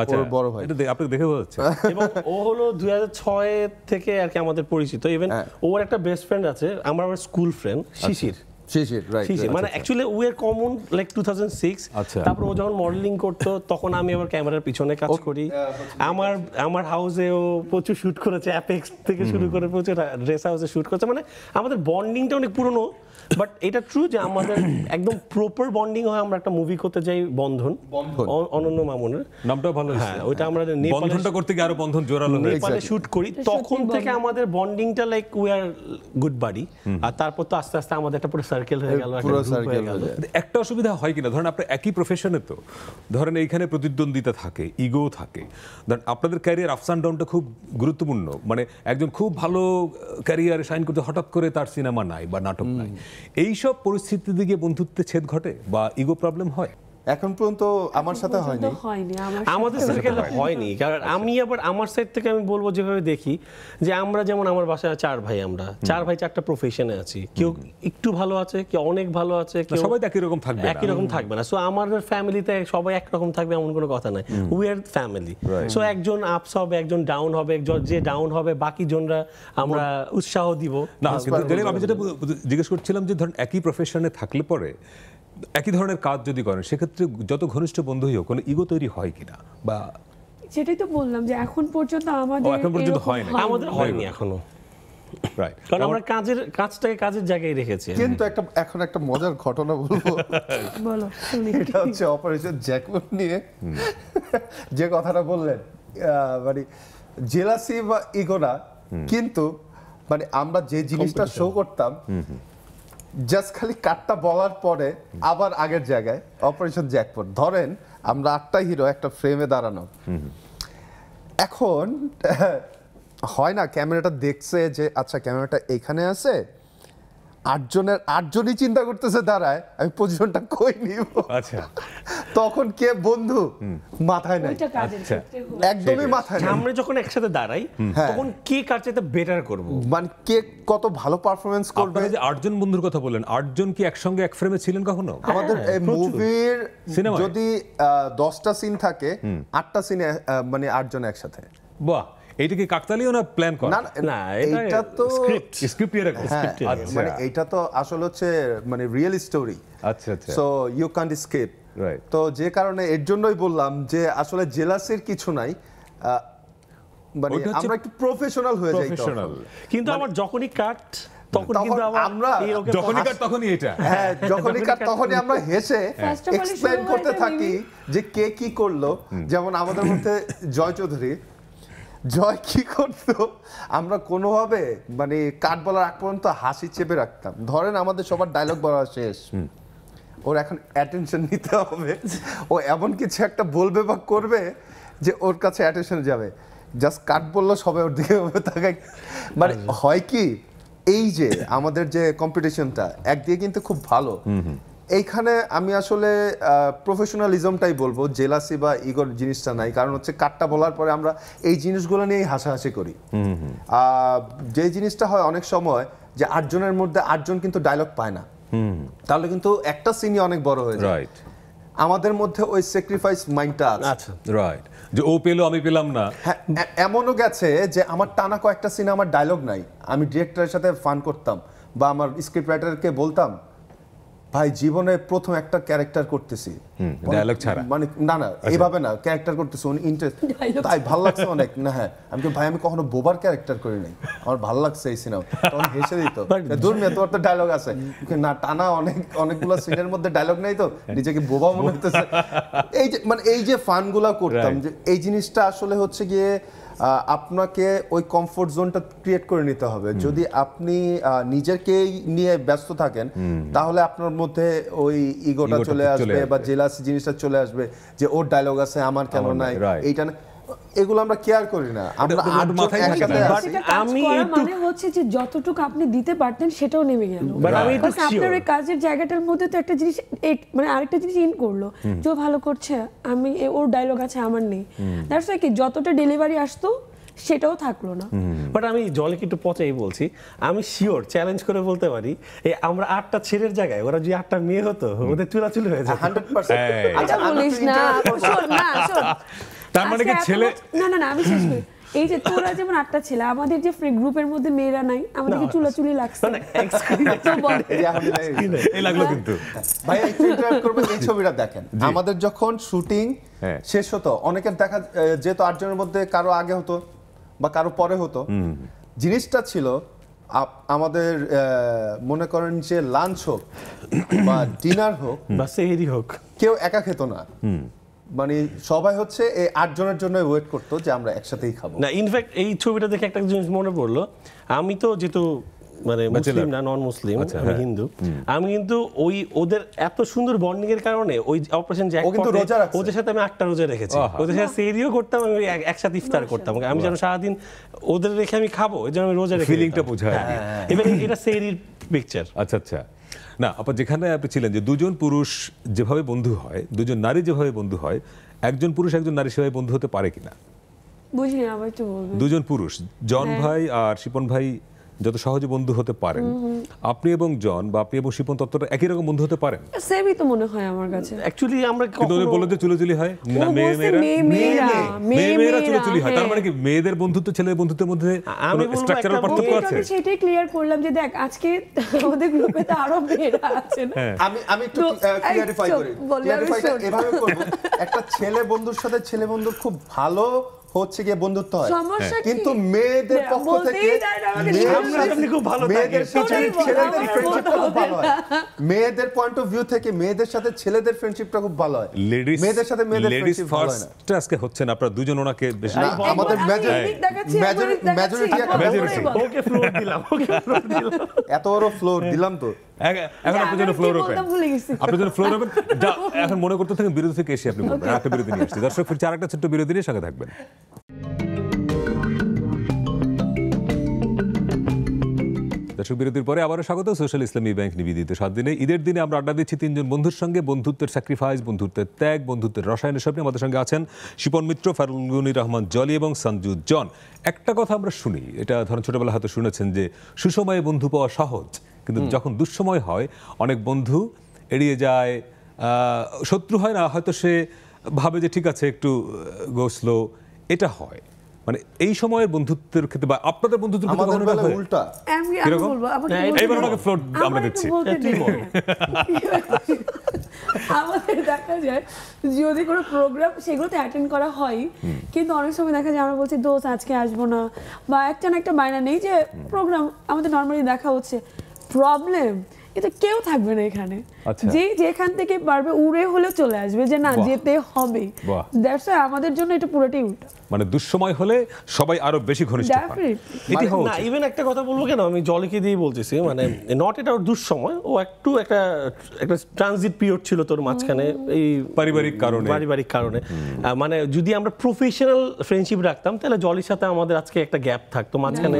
Speaker 4: আচ্ছা ওর বড় ভাই এটা
Speaker 2: আপনি দেখে বোঝা এবং ও হলো 2006 থেকে আর কি আমাদের পরিচিত ইভেন হ্যাঁ। ওর একটা বেস্ট ফ্রেন্ড আছে আমার স্কুল ফ্রেন্ড শিশির
Speaker 1: শিশির
Speaker 4: শিশির মানে actually
Speaker 2: we are common like two thousand six তারপর ও যখন মডেলিং করতো তখন আমি আবার ক্যামেরার পিছনে কাজ করি হ্যাঁ, আমার আমার হাউসে ও প্রচুর শুট করেছে অ্যাপেক্স থেকে শুরু করে প্রচুর ড্রেস হাউসে শুট করেছে মানে আমাদের বন্ডিংটা অনেক পুরনো বাট এটা ট্রু যে আমাদের একদম প্রপার বন্ডিং হয় আমরা একটা মুভি করতে যাই বন্ধন অনন্য মামুনের
Speaker 1: নামটা ভালো হ্যাঁ
Speaker 2: ওইটা আমরা হ্যাঁ। বন্ধনটা
Speaker 1: করতে গিয়ে আরো বন্ধন জোরালো নেপালে শুট করি
Speaker 2: তখন থেকে আমাদের বন্ডিংটা লাইক উই আর
Speaker 1: গুড বাড়ি আর তারপর তো আস্তে আস্তে আমাদের একটা পুরো সার্কেল
Speaker 4: হয়ে গেল পুরো সার্কেল
Speaker 1: একটা অসুবিধা হয় কিনা ধরেন আপনার একই প্রফেশনে তো ধরেন এইখানে প্রতিদ্বন্দ্বিতা থাকে ইগো থাকে ধরেন আপনাদের ক্যারিয়ার আপস অ্যান্ড ডাউনটা খুব গুরুত্বপূর্ণ মানে একজন খুব ভালো ক্যারিয়ারে সাইন করতে হঠাৎ করে তার সিনেমা নাই বা নাটক নাই এইসব পরিস্থিতির দিকে বন্ধুত্বের ছেদ ঘটে বা ইগো প্রবলেম হয় এখন পর্যন্ত আমার
Speaker 2: সাথে হয়নি
Speaker 3: আমাদের সার্কেলে হয়নি
Speaker 2: কারণ আমি আবার আমার সাইড থেকে আমি বলবো যেভাবে দেখি যে আমরা যেমন আমার বাসায় চার ভাই আমরা চার ভাই চারটা প্রফেশনে আছি কেউ একটু ভালো আছে কেউ অনেক ভালো আছে কেউ সবাই একই রকম থাকবে একই রকম থাকবে না সো আমার ফ্যামিলিতে সবাই একরকম থাকবে এমন কোনো কথা নাই উই আর ফ্যামিলি সো একজন আপস হবে একজন ডাউন হবে যে ডাউন হবে বাকি জনরা আমরা উৎসাহ দিব
Speaker 1: আমি যেটা জিজ্ঞেস করছিলাম যে ধরুন একই প্রফেশনে থাকলে পরে একই ধরনের কাজ যদি করেন সেক্ষেত্রে ক্ষেত্রে যত ঘনিষ্ঠ বন্ধুই হোক কোনো ইগো তৈরি হয় কিনা বা
Speaker 3: সেটাই তো বললাম যে এখন পর্যন্ত আমাদের এখন পর্যন্ত হয় না আমাদের হয়নি
Speaker 1: এখনো
Speaker 2: কারণ আমরা কাজের কাজটাকে কাজের জায়গায়
Speaker 4: রেখেছি কিন্তু একটা এখন একটা মজার ঘটনা বলবো বলো এটা হচ্ছে অপারেশন জ্যাকপট নিয়ে যে কথাটা বললেন মানে জেলাসি বা ইগোনা কিন্তু মানে আমরা যে জিনিসটা শো করতাম জাস্ট খালি কাটটা বলার পরে আবার আগের জায়গায় অপারেশন জ্যাকপট ধরেন আমরা আটটা হিরো একটা ফ্রেমে দাঁড়ানো এখন হয় না ক্যামেরাটা দেখছে যে আচ্ছা ক্যামেরাটা এখানে আছে আটজনের আটজনই চিন্তা করতেছে দাঁড়ায় আমি পজিশনটা কই নিব আচ্ছা তখন কে বন্ধু মাথায় নাই আচ্ছা।
Speaker 3: একদমই মাথায় নাই আমরা
Speaker 1: যখন একসাথে দাঁড়াই হ্যাঁ। তখন কে কার চাইতে বেটার করব মানে কে কত ভালো পারফরম্যান্স করবে যে আটজন বন্ধুর কথা বলেন আটজন কি একসঙ্গে এক ফ্রেমে ছিলেন কখনো হ্যাঁ, আমাদের এই মুভির যদি
Speaker 4: দশটা সিন থাকে আটটা সিনে মানে আটজন একসাথে বাহ এইটা কি কাকতালীয় না প্ল্যান করা না না এটা তো স্ক্রিপ্ট স্ক্রিপ্ট এরকম মানে আচ্ছা। এটা তো আসলে হচ্ছে মানে রিয়েল স্টোরি আচ্ছা আচ্ছা সো ইউ ক্যান্ট স্কিপ তো যে কারণে এর জন্যই বললাম যে আসলে জেলাসের কিছু নাই মানে আমরা একটু প্রফেশনাল হয়ে যাই তো
Speaker 2: কিন্তু মানে আমার যখনই কাট
Speaker 4: যেমন আমাদের মধ্যে জয় চৌধুরী জয় কি করতো আমরা কোনোভাবে মানে কাঠ বলার আগ পর্যন্ত হাসি চেপে রাখতাম ধরেন আমাদের সবার ডায়লগ বলা শেষ ওর এখন অ্যাটেনশন নিতে হবে ও এমন কিছু একটা বলবে বা করবে যে ওর কাছে অ্যাটেনশন যাবে জাস্ট কাট বললো সবাই ওর দিকে তাকায় মানে আচ্ছা। হয় কি এই যে আমাদের যে কম্পিটিশনটা একদিকে কিন্তু খুব ভালো এইখানে আমি আসলে প্রফেশনালিজমটাই বলবো জেলাসি বা ইগোর জিনিসটা নাই কারণ হচ্ছে কাটটা বলার পরে আমরা এই জিনিসগুলো নিয়েই হাসাহাসি করি যে জিনিসটা হয় অনেক সময় যে আটজনের মধ্যে আটজন কিন্তু ডায়লগ পায় না তাহলে কিন্তু একটা সিনই অনেক বড় হয়ে যায় আমাদের মধ্যে ওই স্যাক্রিফাইস মাইন্ডটা আছে রাইট আচ্ছা। যে ও পেলো আমি পেলাম না হ্যাঁ, এমনও গেছে যে আমার টানা কয়েকটা সিনে আমার ডায়লগ নাই আমি ডিরেক্টরের সাথে ফান করতাম বা আমার স্ক্রিপ্ট রাইটারকে বলতাম ভাই জীবনে প্রথম একটা ক্যারেক্টার করতেছি ডায়লগ মানে ছাড়া মানে না না আচ্ছা। এভাবে না ক্যারেক্টার করতেছি উনি ইন্টারেস্ট তাই ভালো লাগছে অনেক না হ্যাঁ আমি ভাই আমি কখনো বোবার ক্যারেক্টার করি নাই আমার ভালো লাগছে এই সিনেমা তখন হেসে দিত দূর মেয়ে তোমার তো ডায়লগ আছে না টানা অনেক অনেকগুলো সিনের মধ্যে ডায়লগ নাই তো নিজেকে বোবা মনে হতেছে এই যে মানে এই যে ফানগুলা করতাম যে এই জিনিসটা আসলে হচ্ছে গিয়ে আপনাকে ওই কমফোর্ট জোনটা ক্রিয়েট করে নিতে হবে যদি আপনি নিজেকেই নিয়ে ব্যস্ত থাকেন তাহলে আপনার মধ্যে ওই ইগোটা চলে আসবে বা জেলাস জিনিসটা চলে আসবে যে ওর ডায়লগ আছে আমার কেন নাই এইটা এগুলো আমরা কেয়ার করি না আমরা আট মাথায় না
Speaker 3: আমি মানে হচ্ছে যে যতটুকু আপনি দিতে পারতেন সেটাও নেমে গেল আপনার ওই কাজের জায়গাটার মধ্যে তো একটা জিনিস মানে আরেকটা জিনিস ইন করলো যে ভালো করছে আমি ওর ডায়লগ আছে আমার নেই দ্যাটস ওয়াই কি যতটা ডেলিভারি আসতো সেটাও থাকলো না
Speaker 2: বাট আমি জলে একটু পচেই বলছি আমি শিওর চ্যালেঞ্জ করে বলতে পারি এই আমরা আটটা ছেলের জায়গায় ওরা যদি আটটা মেয়ে হতো ওদের চুলাচুলি হয়ে যেত 100% হ্যাঁ। আচ্ছা, আচ্ছা বলিস না তার মানে কি ছেলে
Speaker 3: না না না আমি শেষ করি এই যে তোরা যেমন আটটা ছেলে আমাদের যে ফ্রি গ্রুপের মধ্যে মেয়েরা নাই আমাদের আমাদেরকে চুলাচুলি লাগছে
Speaker 4: এই লাগলো কিন্তু ভাই একটু ইন্টারাপ্ট করবেন এই ছবিটা দেখেন আমাদের যখন শুটিং হ্যাঁ। শেষ হতো অনেকের দেখা যেত আটজনের মধ্যে কারো আগে হতো বা কারো পরে হতো জিনিসটা ছিল আমাদের মনে করেন যে লাঞ্চ হোক বা ডিনার হোক বা সেহেরি হোক কেউ একা খেত না মানে সবাই হচ্ছে এই আটজনের জন্য ওয়েট করতো যে আমরা একসাথেই খাবো
Speaker 2: না ইনফ্যাক্ট এই ছবিটা দেখে একটা জিনিস মনে পড়লো আমি তো যেহেতু মানে মুসলিম না নন মুসলিম আচ্ছা, আমি হ্যাঁ। হিন্দু আমি কিন্তু ওই ওদের এত সুন্দর বন্ডিং এর কারণে ওই অপারেশন জ্যাক কিন্তু রোজা রাখছে ওদের সাথে আমি আটটা রোজা রেখেছি ওদের সাথে সেরিও করতাম আমি একসাথে ইফতার করতাম আমি যেন সারাদিন ওদের রেখে আমি খাবো যেন আমি রোজা রেখে ফিলিংটা বোঝা এবার এটা সেরির
Speaker 1: পিকচার আচ্ছা আচ্ছা না আপনার যেখানে আপনি ছিলেন যে দুজন পুরুষ যেভাবে বন্ধু হয় দুজন নারী যেভাবে বন্ধু হয় একজন পুরুষ একজন নারী সেভাবে বন্ধু হতে পারে কিনা
Speaker 3: বুঝিনি আবার একটু বলবেন
Speaker 1: দুজন পুরুষ জন হ্যাঁ। ভাই আর শিপন ভাই যত সহজে বন্ধু হতে পারেন আপনি এবং জন বা আপনি এবং শিপন তত্ত্ব একই রকম বন্ধু হতে পারেন
Speaker 3: সেমই তো মনে হয় আমার কাছে অ্যাকচুয়ালি আমরা কিন্তু উনি বলে
Speaker 1: যে চুলোচুলি হয় না মেয়ে মেয়েরা মেয়ে মেয়েরা চুলোচুলি হয় তার মানে কি মেয়েদের বন্ধুত্ব ছেলে বন্ধুত্বের মধ্যে কোনো স্ট্রাকচারাল পার্থক্য আছে আমি
Speaker 3: সেটাই ক্লিয়ার করলাম যে দেখ আজকে আমাদের গ্রুপে তো আরো মেয়েরা আছে না হ্যাঁ। আমি আমি একটু ক্লিয়ারিফাই করি ক্লিয়ারিফাই এভাবে
Speaker 4: করব একটা ছেলে বন্ধুর সাথে ছেলে বন্ধু খুব ভালো হচ্ছে গিয়ে বন্ধুত্ব হয় হ্যাঁ। কিন্তু মেয়েদের পক্ষ থেকে মেয়েদের পয়েন্ট অফ ভিউ থেকে মেয়েদের সাথে ছেলেদের ফ্রেন্ডশিপটা খুব ভালো হয়
Speaker 1: লেডিস মেয়েদের সাথে মেয়েদের ফ্রেন্ডশিপ ভালো হয় না আজকে হচ্ছে না আপনারা দুজন ওনাকে বেশি
Speaker 4: আমাদের মেজরিটি মেজরিটি ওকে ফ্লোর দিলাম ওকে ফ্লোর দিলাম এত বড় ফ্লোর দিলাম তো এখন আপনার জন্য ফ্লোর ওপেন
Speaker 3: আপনার জন্য ফ্লোর ওপেন
Speaker 1: এখন মনে করতে থাকেন বিরতি থেকে এসে আপনি বলবেন একটা বিরতি নিয়ে আসছি দর্শক ফিরছে আরেকটা ছোট্ট বিরতি নিয়ে সঙ্গে থাকবেন দর্শক বিরতির পরে আবারও স্বাগত সোশ্যাল ইসলামী ব্যাংক নিবেদিত সাত দিনে ঈদের দিনে আমরা আড্ডা দিচ্ছি তিনজন বন্ধুর সঙ্গে বন্ধুত্বের স্যাক্রিফাইস বন্ধুত্বের ত্যাগ বন্ধুত্বের রসায়নের সব আমাদের সঙ্গে আছেন শিপন মিত্র ফারুলগুনি রহমান জলি এবং সঞ্জু জন একটা কথা আমরা শুনি এটা ধরেন ছোটবেলা হয়তো শুনেছেন যে সুসময়ে বন্ধু পাওয়া সহজ কিন্তু যখন দুঃসময় হয় অনেক বন্ধু এড়িয়ে যায় শত্রু হয় না হয়তো সে ভাবে যে ঠিক আছে একটু গোসলো এটা হয় মানে এই সময়ের বন্ধুত্বের ক্ষেত্রে বা আপনাদের বন্ধুত্বের ক্ষেত্রে কখনো বেলা উল্টা
Speaker 3: আমি বলবো এইবার আমাকে আমরা দিচ্ছি আমাদের দেখা যায় যদি কোনো প্রোগ্রাম সেগুলো অ্যাটেন্ড করা হয় কিন্তু অনেক সময় দেখা যায় আমরা বলছি দোষ আজকে আসবো না বা একটা না একটা বায়না নেই যে প্রোগ্রাম আমাদের নর্মালি দেখা হচ্ছে প্রবলেম কিন্তু কেউ থাকবে না এখানে আচ্ছা। যে যেখান থেকে পারবে উড়ে হলে চলে আসবে যে না যেতে হবে দ্যাটস আমাদের জন্য এটা পুরোটাই উল্টা
Speaker 1: মানে দুঃসময় হলে সবাই আরো বেশি
Speaker 2: ঘনিষ্ঠ
Speaker 3: মানে না
Speaker 1: ইভেন একটা কথা বলবো কেন আমি জলকে দিয়ে
Speaker 2: বলতেছি মানে নট এটা দুঃসময় ও একটু একটা একটা ট্রানজিট পিরিয়ড ছিল তোর মাঝখানে এই পারিবারিক কারণে পারিবারিক কারণে মানে যদি আমরা প্রফেশনাল ফ্রেন্ডশিপ রাখতাম তাহলে জলির সাথে আমাদের আজকে একটা গ্যাপ থাকতো মাঝখানে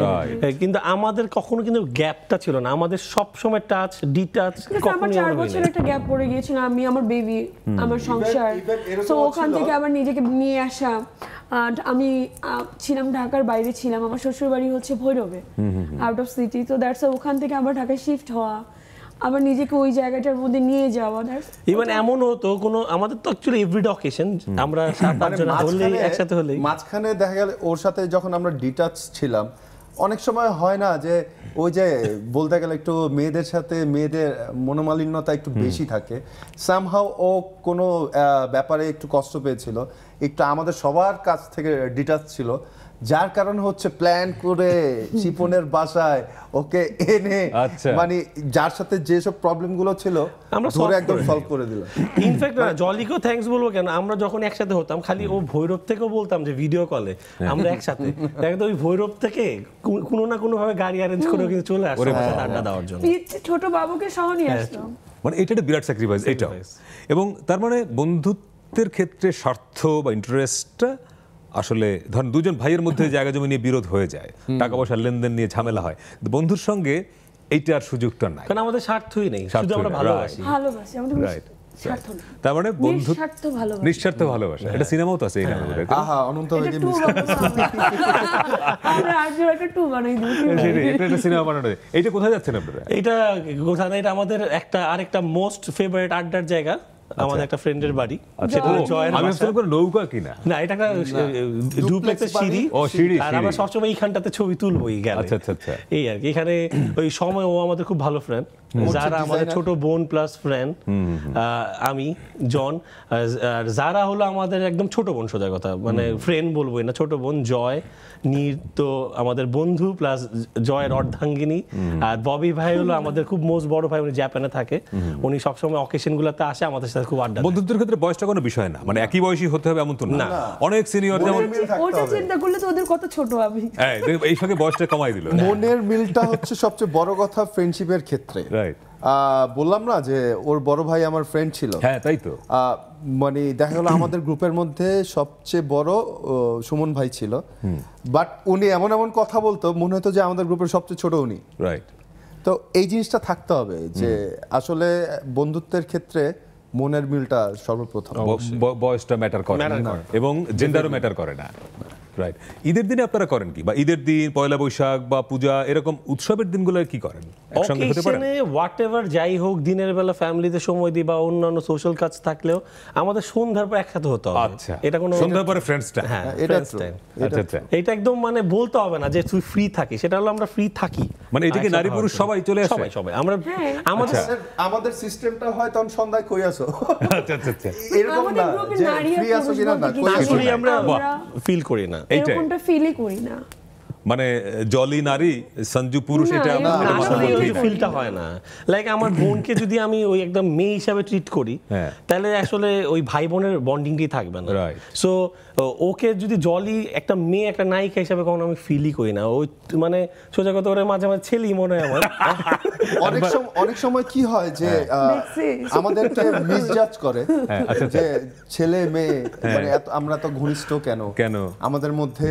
Speaker 2: কিন্তু আমাদের কখনো কিন্তু গ্যাপটা ছিল না আমাদের সব সময় টাচ ডিটাচ আমার বছর একটা
Speaker 3: গ্যাপ পড়ে গিয়েছিল আমি আমার বেবি আমার সংসার সো ওখান থেকে আবার নিজেকে নিয়ে আসা আর আমি ছিলাম ঢাকার বাইরে ছিলাম আমার শ্বশুর বাড়ি হচ্ছে ভৈরবে আউট অফ সিটি তো দ্যাটস ওখান থেকে আবার ঢাকায় শিফট হওয়া আবার নিজেকে ওই জায়গাটার মধ্যে নিয়ে যাওয়া
Speaker 2: ইভেন এমন হতো কোনো আমাদের তো অ্যাকচুয়ালি এভরিডে অকেশন আমরা
Speaker 4: সাত মানে আটজন হলে একসাথে হলেই মাঝখানে দেখা গেল ওর সাথে যখন আমরা ডিটাচ ছিলাম অনেক সময় হয় না যে ওই যে বলতে গেলে একটু মেয়েদের সাথে মেয়েদের মনোমালিন্যতা একটু বেশি থাকে সামহাও ও কোনো ব্যাপারে একটু কষ্ট পেয়েছিল একটু আমাদের সবার কাছ থেকে ডিটাচ ছিল যার কারণ হচ্ছে প্ল্যান করে শিপনের বাসায় ওকে এনে আচ্ছা। মানে যার সাথে যেসব প্রবলেমগুলো ছিল আমরা ধরে একদম সলভ করে দিলাম
Speaker 2: ইনফ্যাক্ট না জলিকেও থ্যাঙ্কস বলবো কেন আমরা যখন একসাথে হতাম খালি ও ভৈরব থেকেও বলতাম যে ভিডিও কলে
Speaker 1: হ্যাঁ। আমরা একসাথে দেখো ওই ভৈরব থেকে
Speaker 2: কোনো না কোনো ভাবে গাড়ি অ্যারেঞ্জ করে কিন্তু চলে আসে
Speaker 1: আড্ডা দেওয়ার জন্য
Speaker 3: ছোট বাবুকে সহ নিয়ে হ্যাঁ। আসতো
Speaker 1: মানে এটা একটা বিরাট স্যাক্রিফাইস এটা এবং তার মানে বন্ধুত্বের ক্ষেত্রে স্বার্থ বা ইন্টারেস্টটা আসলে ধরেন দুজন ভাইয়ের মধ্যে জায়গা জমি নিয়ে বিরোধ হয়ে যায় টাকা পয়সার লেনদেন নিয়ে ঝামেলা হয় বন্ধুর সঙ্গে এইটার সুযোগটা নাই কারণ আমাদের স্বার্থই নেই শুধু আমরা ভালোবাসি
Speaker 3: ভালোবাসি আমাদের রাইট
Speaker 1: মানে সিনেমাও তো আছে এটা কোথায় যাচ্ছেন আপনারা
Speaker 2: এটা এটা আমাদের একটা আরেকটা মোস্ট ফেভারিট আড্ডার জায়গা আচ্ছা। আমাদের একটা ফ্রেন্ডের বাড়ি আচ্ছা, সেটা জয়ের আমি
Speaker 1: নৌকা কিনা না এটা একটা ডুপ্লেক্সের সিঁড়ি ও সিঁড়ি আর আমরা সবসময় এইখানটাতে ছবি গেলে আচ্ছা, আচ্ছা আচ্ছা
Speaker 2: এই আর কি এখানে ওই সময় ও আমাদের খুব ভালো ফ্রেন্ড যারা আমাদের ছোট বোন প্লাস ফ্রেন্ড আমি জন আর যারা হলো আমাদের একদম ছোট বোন সোজা কথা মানে ফ্রেন্ড বলবোই না ছোট বোন জয় নীর তো আমাদের বন্ধু প্লাস জয়ের অর্ধাঙ্গিনী আর ববি ভাই হলো আমাদের খুব মোস্ট বড় ভাই উনি জাপানে থাকে উনি সবসময় অকেশনগুলোতে আসে আমাদের স্যার খুব
Speaker 1: আড্ডা বন্ধুত্বের ক্ষেত্রে বয়সটা কোনো বিষয় না মানে একই বয়সী হতে হবে এমন তো না অনেক
Speaker 2: সিনিয়র যেমন
Speaker 3: ওটা চিন্তা করলে তো ওদের কত ছোট আমি
Speaker 1: হ্যাঁ, এই সঙ্গে বয়সটা কমাই দিল
Speaker 4: মনের
Speaker 3: মিলটা হচ্ছে সবচেয়ে বড়
Speaker 4: কথা ফ্রেন্ডশিপের ক্ষেত্রে রাইট বললাম না যে ওর বড় ভাই আমার ফ্রেন্ড ছিল হ্যাঁ তাই তো মানে দেখা গেলো আমাদের গ্রুপের মধ্যে সবচেয়ে বড় সুমন ভাই ছিল বাট উনি এমন এমন কথা বলতো মনে হতো যে আমাদের গ্রুপের সবচেয়ে ছোট উনি রাইট তো এই জিনিসটা থাকতে হবে যে আসলে বন্ধুত্বের ক্ষেত্রে মনের মিলটা সর্বপ্রথম
Speaker 1: বয়সটা ম্যাটার করে না এবং জেন্ডারও ম্যাটার করে না রাইট ঈদের দিনে আপনারা করেন কি বা ঈদের দিন পয়লা বৈশাখ বা পূজা এরকম উৎসবের দিনগুলো কি করেন একসঙ্গে
Speaker 2: হোয়াট এভার যাই হোক দিনের বেলা ফ্যামিলিতে সময় দিই বা অন্যান্য সোশ্যাল কাজ থাকলেও আমাদের সন্ধ্যার পর একসাথে হতে হবে আচ্ছা এটা কোনো সন্ধ্যার
Speaker 1: পরে ফ্রেন্ডস টাইম হ্যাঁ ফ্রেন্ডস টাইম আচ্ছা, আচ্ছা।
Speaker 2: এটা একদম মানে বলতে হবে না যে তুই ফ্রি থাকি সেটা হলো আমরা ফ্রি থাকি মানে এটাকে নারী পুরুষ সবাই চলে আসে সবাই সবাই আমরা হ্যাঁ। আচ্ছা। আমাদের
Speaker 4: আমাদের সিস্টেমটা হয় তখন সন্ধ্যায় কই আসো
Speaker 1: আচ্ছা আচ্ছা
Speaker 3: এরকম না যে ফ্রি আসো কিনা না
Speaker 4: আসলে আমরা
Speaker 1: ফিল করি না
Speaker 3: এরকমটা ফিলই করি না
Speaker 1: মানে জলি নারী সঞ্জু পুরুষ
Speaker 3: এটা ফিলটা
Speaker 2: হয় না লাইক আমার বোনকে যদি আমি ওই একদম মেয়ে হিসাবে ট্রিট করি হ্যাঁ। তাহলে আসলে ওই ভাই বোনের বন্ডিংটি থাকবে না সো ওকে যদি জলি একটা মেয়ে একটা নায়িকা হিসাবে কখনো আমি ফিলই করি না ওই মানে সোজা কথা করে মাঝে মাঝে ছেলেই মনে হয় আমার
Speaker 4: অনেক সময় অনেক সময় কি হয় যে হ্যাঁ। আমাদেরকে মিসজাজ করে হ্যাঁ, আচ্ছা, আচ্ছা। যে ছেলে মেয়ে মানে আমরা তো ঘনিষ্ঠ কেন কেন আমাদের মধ্যে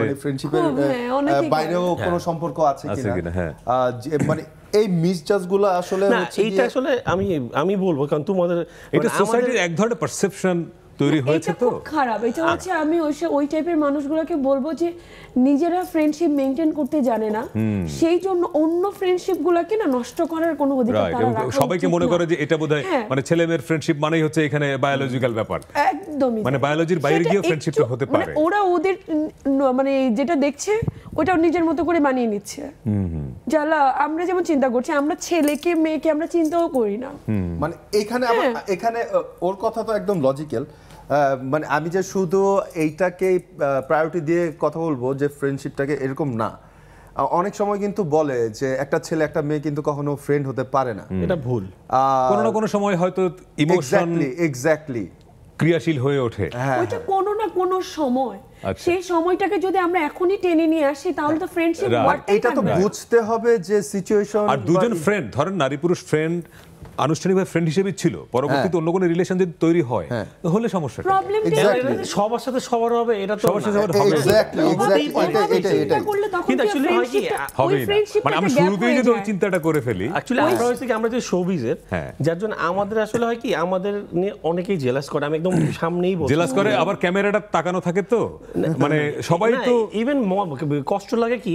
Speaker 4: মানে ফ্রেন্ডশিপের হ্যাঁ, বাইরেও কোনো হ্যাঁ। সম্পর্ক আছে কিনা হ্যাঁ।
Speaker 2: মানে এই মিসজাজগুলো আসলে এটা আসলে আমি আমি বলবো কারণ তোমাদের এটা সোসাইটির মানে এক
Speaker 1: ধরনের পারসেপশন তৈরি হয়েছে তো
Speaker 3: খারাপ এটা আচ্ছা। হচ্ছে আমি ওই টাইপের মানুষগুলোকে বলবো যে নিজেরা ফ্রেন্ডশিপ মেইনটেইন করতে জানে না সেই জন্য অন্য ফ্রেন্ডশিপগুলোকে না নষ্ট করার কোনো অধিকার তারা রাখে সবাইকে মনে করে
Speaker 1: যে এটা বোধহয় হ্যাঁ। মানে ছেলে মেয়ের ফ্রেন্ডশিপ মানেই হচ্ছে এখানে বায়োলজিক্যাল ব্যাপার
Speaker 3: একদমই মানে
Speaker 1: বায়োলজির বাইরে গিয়ে ফ্রেন্ডশিপটা হতে মানে পারে
Speaker 3: ওরা ওদের মানে যেটা দেখছে ওটা নিজের মতো করে বানিয়ে নিচ্ছে জালা আমরা যেমন চিন্তা করছি আমরা ছেলেকে মেয়েকে আমরা চিন্তাও করি না মানে এখানে হ্যাঁ।
Speaker 4: এখানে ওর কথা তো একদম লজিক্যাল মানে আমি যে শুধু এইটাকে প্রায়োরিটি দিয়ে কথা বলবো যে ফ্রেন্ডশিপটাকে এরকম না অনেক সময় কিন্তু বলে যে একটা ছেলে একটা মেয়ে কিন্তু কখনো ফ্রেন্ড হতে পারে না এটা ভুল কোনো না
Speaker 1: কোনো সময় হয়তো ইমোশন এক্স্যাক্টলি ক্রিয়াশীল হয়ে ওঠে হ্যাঁ, হ্যাঁ। ওইটা
Speaker 3: কোনো না কোনো সময় আচ্ছা। সেই সময়টাকে যদি আমরা এখনি টেনে নিয়ে আসি তাহলে তো ফ্রেন্ডশিপ হ্যাঁ। এটা তো বুঝতে হবে যে সিচুয়েশন আর
Speaker 1: দুজন ফ্রেন্ড ধরেন নারী পুরুষ ফ্রেন্ড আনুষ্ঠানিকভাবে ফ্রেন্ড হিসেবে ছিল পরবর্তীতে হ্যাঁ। অন্য কোনো রিলেশন যদি তৈরি হয় হ্যাঁ। হলে সমস্যা সবার সাথে সবার হবে এটা তো সবার সাথে সবার হবে
Speaker 2: অনেকেই জেলাস করে আমি একদম সামনেই জেলাস করে আবার ক্যামেরাটা তাকানো থাকে তো মানে সবাই তো ইভেন কষ্ট লাগে কি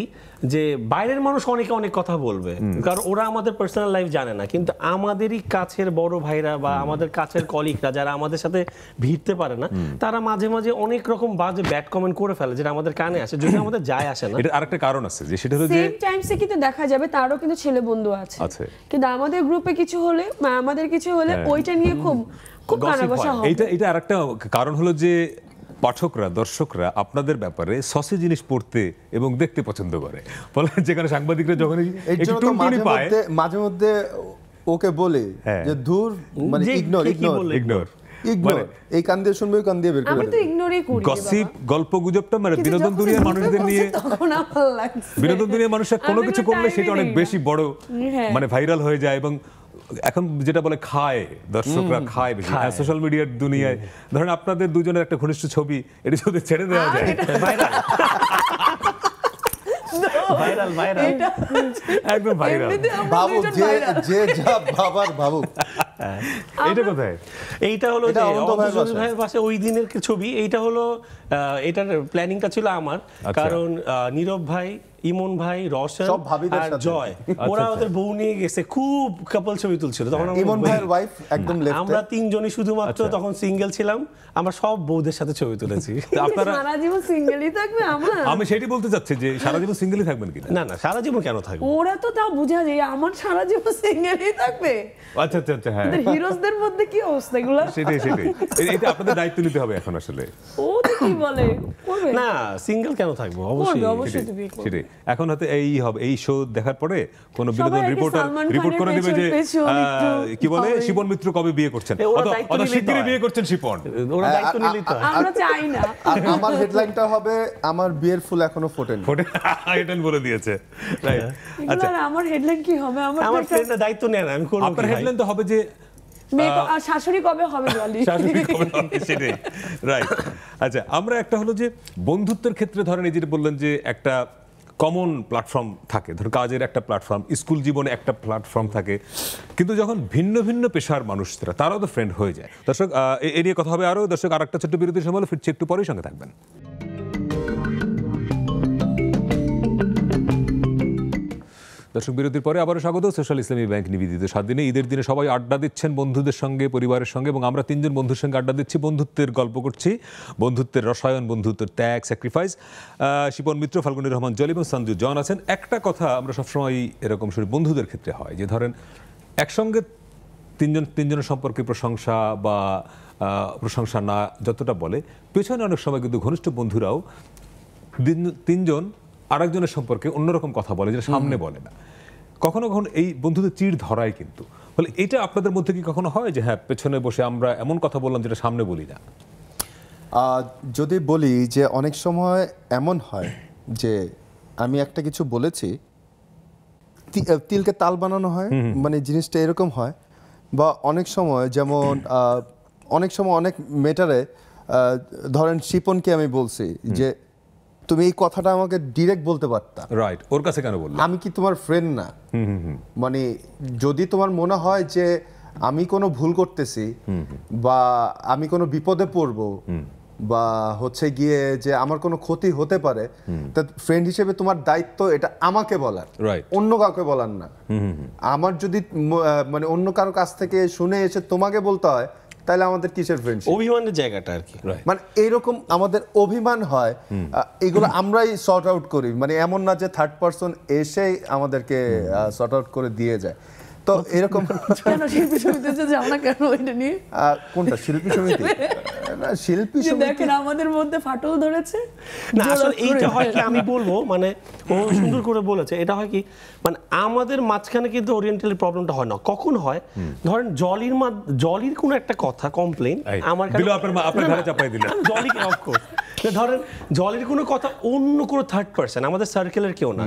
Speaker 2: যে বাইরের মানুষ অনেকে অনেক কথা বলবে কারণ ওরা আমাদের পার্সোনাল লাইফ জানে না কিন্তু আমাদের আমাদেরই কাছের বড় ভাইরা বা আমাদের কাছের কলিগরা যারা আমাদের সাথে ভিড়তে পারে না তারা মাঝে মাঝে অনেক রকম বাজে ব্যাড কমেন্ট করে ফেলে যেটা আমাদের কানে আসে যদি আমাদের যায় আসে না এটা আরেকটা কারণ আছে যে সেটা হলো যে সেম
Speaker 3: টাইমসে কিন্তু দেখা যাবে তারও কিন্তু ছেলে বন্ধু আছে আছে কিন্তু আমাদের গ্রুপে কিছু হলে বা মানে আমাদের কিছু হলে হ্যাঁ। ওইটা নিয়ে খুব খুব কানাঘষা হয় এটা
Speaker 1: এটা আরেকটা কারণ হলো যে পাঠকরা দর্শকরা আপনাদের ব্যাপারে সসে জিনিস পড়তে এবং দেখতে পছন্দ করে ফলে যেখানে সাংবাদিকরা যখন একটু টুনটুনি পায়
Speaker 4: মাঝে মধ্যে ওকে বলে হ্যাঁ। যে দূর মানে ইগনোর ইগনোর ইগনোর এই শুনবে গল্প গুজবটা মানে
Speaker 1: বিনোদন দুনিয়ার মানুষদের নিয়ে বিনোদন দুনিয়ার কোনো কিছু করলে সেটা অনেক বেশি বড় হ্যাঁ। মানে ভাইরাল হয়ে যায় এবং এখন যেটা বলে খায় দর্শকরা খায় সোশ্যাল মিডিয়ার দুনিয়ায় ধরেন আপনাদের দুজনের একটা ঘনিষ্ঠ ছবি এটা ছেড়ে দেওয়া হ্যাঁ, যায়
Speaker 4: ভাইরাল ভাইরাল একদম ভাইরাল বাবু যে যে যা বাবার বাবু হ্যাঁ। কোথায়
Speaker 2: এইটা হলো যে ভাইয়ের পাশে ওই দিনের ছবি এইটা হলো এটার প্ল্যানিংটা ছিল আমার আচ্ছা। কারণ নীরব ভাই ইমন ভাই রশন সব ভাবিদের সাথে জয় আচ্ছা, আচ্ছা। ওরা ওদের বউ নিয়ে গেছে খুব কাপল ছবি তুলছিল তখন হ্যাঁ, ইমন ভাইয়ের ওয়াইফ একদম লেফটে আমরা তিনজনই শুধুমাত্র আচ্ছা। তখন সিঙ্গেল ছিলাম আমরা সব বউদের সাথে ছবি তুলেছি আপনারা সারা
Speaker 3: জীবন সিঙ্গেলই থাকবে আমরা আমি
Speaker 1: সেটাই বলতে চাচ্ছি যে সারা জীবন সিঙ্গেলই থাকবেন কিনা না না সারা জীবন কেন থাকবে
Speaker 3: ওরা তো তাও বোঝা যায় আমার সারা জীবন সিঙ্গেলই থাকবে
Speaker 1: আচ্ছা আচ্ছা হ্যাঁ তাহলে
Speaker 3: হিরোজদের মধ্যে কি অবস্থা এগুলো সেটাই সেটাই
Speaker 1: এটা আপনাদের দায়িত্ব নিতে হবে এখন আসলে
Speaker 3: ও তো কি বলে
Speaker 1: না সিঙ্গেল কেন থাকবো অবশ্যই অবশ্যই তুমি সেটাই এখন হতে এই হবে এই শো দেখার পরে কোন বিনোদন রিপোর্টার রিপোর্ট করে দিবে যে কি বলে শিবন মিত্র কবে বিয়ে করছেন অথবা
Speaker 4: শিগগিরই বিয়ে করছেন শিবন ওরা দায়িত্ব নিলি তো আমরা আচ্ছা, চাই না আমার হেডলাইনটা হবে আমার বিয়ের ফুল এখনো ফোটেনি ফোটে এটাই বলে দিয়েছে রাইট আচ্ছা
Speaker 3: আমার হেডলাইন কি হবে আমার আমার ফ্রেন্ডরা
Speaker 4: দায়িত্ব নেন আমি করব আপনার হেডলাইন তো হবে যে
Speaker 1: আচ্ছা, আমরা একটা হলো যে বন্ধুত্বের ক্ষেত্রে ধরেন এই যে বললেন যে একটা কমন প্ল্যাটফর্ম থাকে ধর কাজের একটা প্ল্যাটফর্ম স্কুল জীবনে একটা প্ল্যাটফর্ম থাকে কিন্তু যখন ভিন্ন ভিন্ন পেশার মানুষরা তারাও তো ফ্রেন্ড হয়ে যায় দর্শক এ নিয়ে কথা হবে আরও দর্শক আর একটা ছোট্ট বিরতির সময় ফিরছে একটু পরেই সঙ্গে থাকবেন দর্শক বিরতির পরে আবারও স্বাগত সোশ্যাল ইসলামী ব্যাংক নিবেদিত সাত দিনে ঈদের দিনে সবাই আড্ডা দিচ্ছেন বন্ধুদের সঙ্গে পরিবারের সঙ্গে এবং আমরা তিনজন বন্ধুর সঙ্গে আড্ডা দিচ্ছি বন্ধুত্বের গল্প করছি বন্ধুত্বের রসায়ন বন্ধুত্বের ত্যাগ স্যাক্রিফাইস শিপন মিত্র ফাল্গুনি রহমান জলি এবং সঞ্জু জন আছেন একটা কথা আমরা সবসময় এরকম শুনি বন্ধুদের ক্ষেত্রে হয় যে ধরেন একসঙ্গে তিনজন তিনজনের সম্পর্কে প্রশংসা বা প্রশংসা না যতটা বলে পেছনে অনেক সময় কিন্তু ঘনিষ্ঠ বন্ধুরাও তিনজন আরেকজনের সম্পর্কে অন্যরকম কথা বলে যেটা সামনে বলে না কখনো কখনো এই বন্ধুদের চির ধরায় কিন্তু বলে এটা আপনাদের মধ্যে কি কখনো হয় যে হ্যাঁ পেছনে বসে আমরা এমন
Speaker 4: কথা বললাম যেটা সামনে বলি না যদি বলি যে অনেক সময় এমন হয় যে আমি একটা কিছু বলেছি তিলকে তাল বানানো হয় মানে জিনিসটা এরকম হয় বা অনেক সময় যেমন অনেক সময় অনেক মেটারে ধরেন শিপনকে আমি বলছি যে তুমি এই কথাটা আমাকে ডিরেক্ট বলতে পারতা রাইট ওর কাছে কেন বললাম আমি কি তোমার ফ্রেন্ড না মানে যদি তোমার মনে হয় যে আমি কোনো ভুল করতেছি বা আমি কোনো বিপদে পড়বো বা হচ্ছে গিয়ে যে আমার কোনো ক্ষতি হতে পারে তা ফ্রেন্ড হিসেবে তোমার দায়িত্ব এটা আমাকে বলার অন্য কাউকে বলার না আমার যদি মানে অন্য কারো কাছ থেকে শুনে এসে তোমাকে বলতে হয় তাহলে আমাদের কিসের ফ্রেন্ডশিপ অভিমানের জায়গাটা আর কি মানে এইরকম আমাদের অভিমান হয় এগুলো আমরাই শর্ট আউট করি মানে এমন না যে থার্ড পারসন এসেই আমাদেরকে সর্ট আউট করে দিয়ে যায় তো এরকম কোনটা শিল্পী সমিতি
Speaker 2: মানে মানে আমাদের মাঝখানে কিন্তু কখন হয় ধরেন জলির জলির কোনো একটা কথা কমপ্লেন আমার চাপাই ধরেন জলের কোনো কথা অন্য কোনো থার্ড পার্সন আমাদের সার্কেলের কেউ না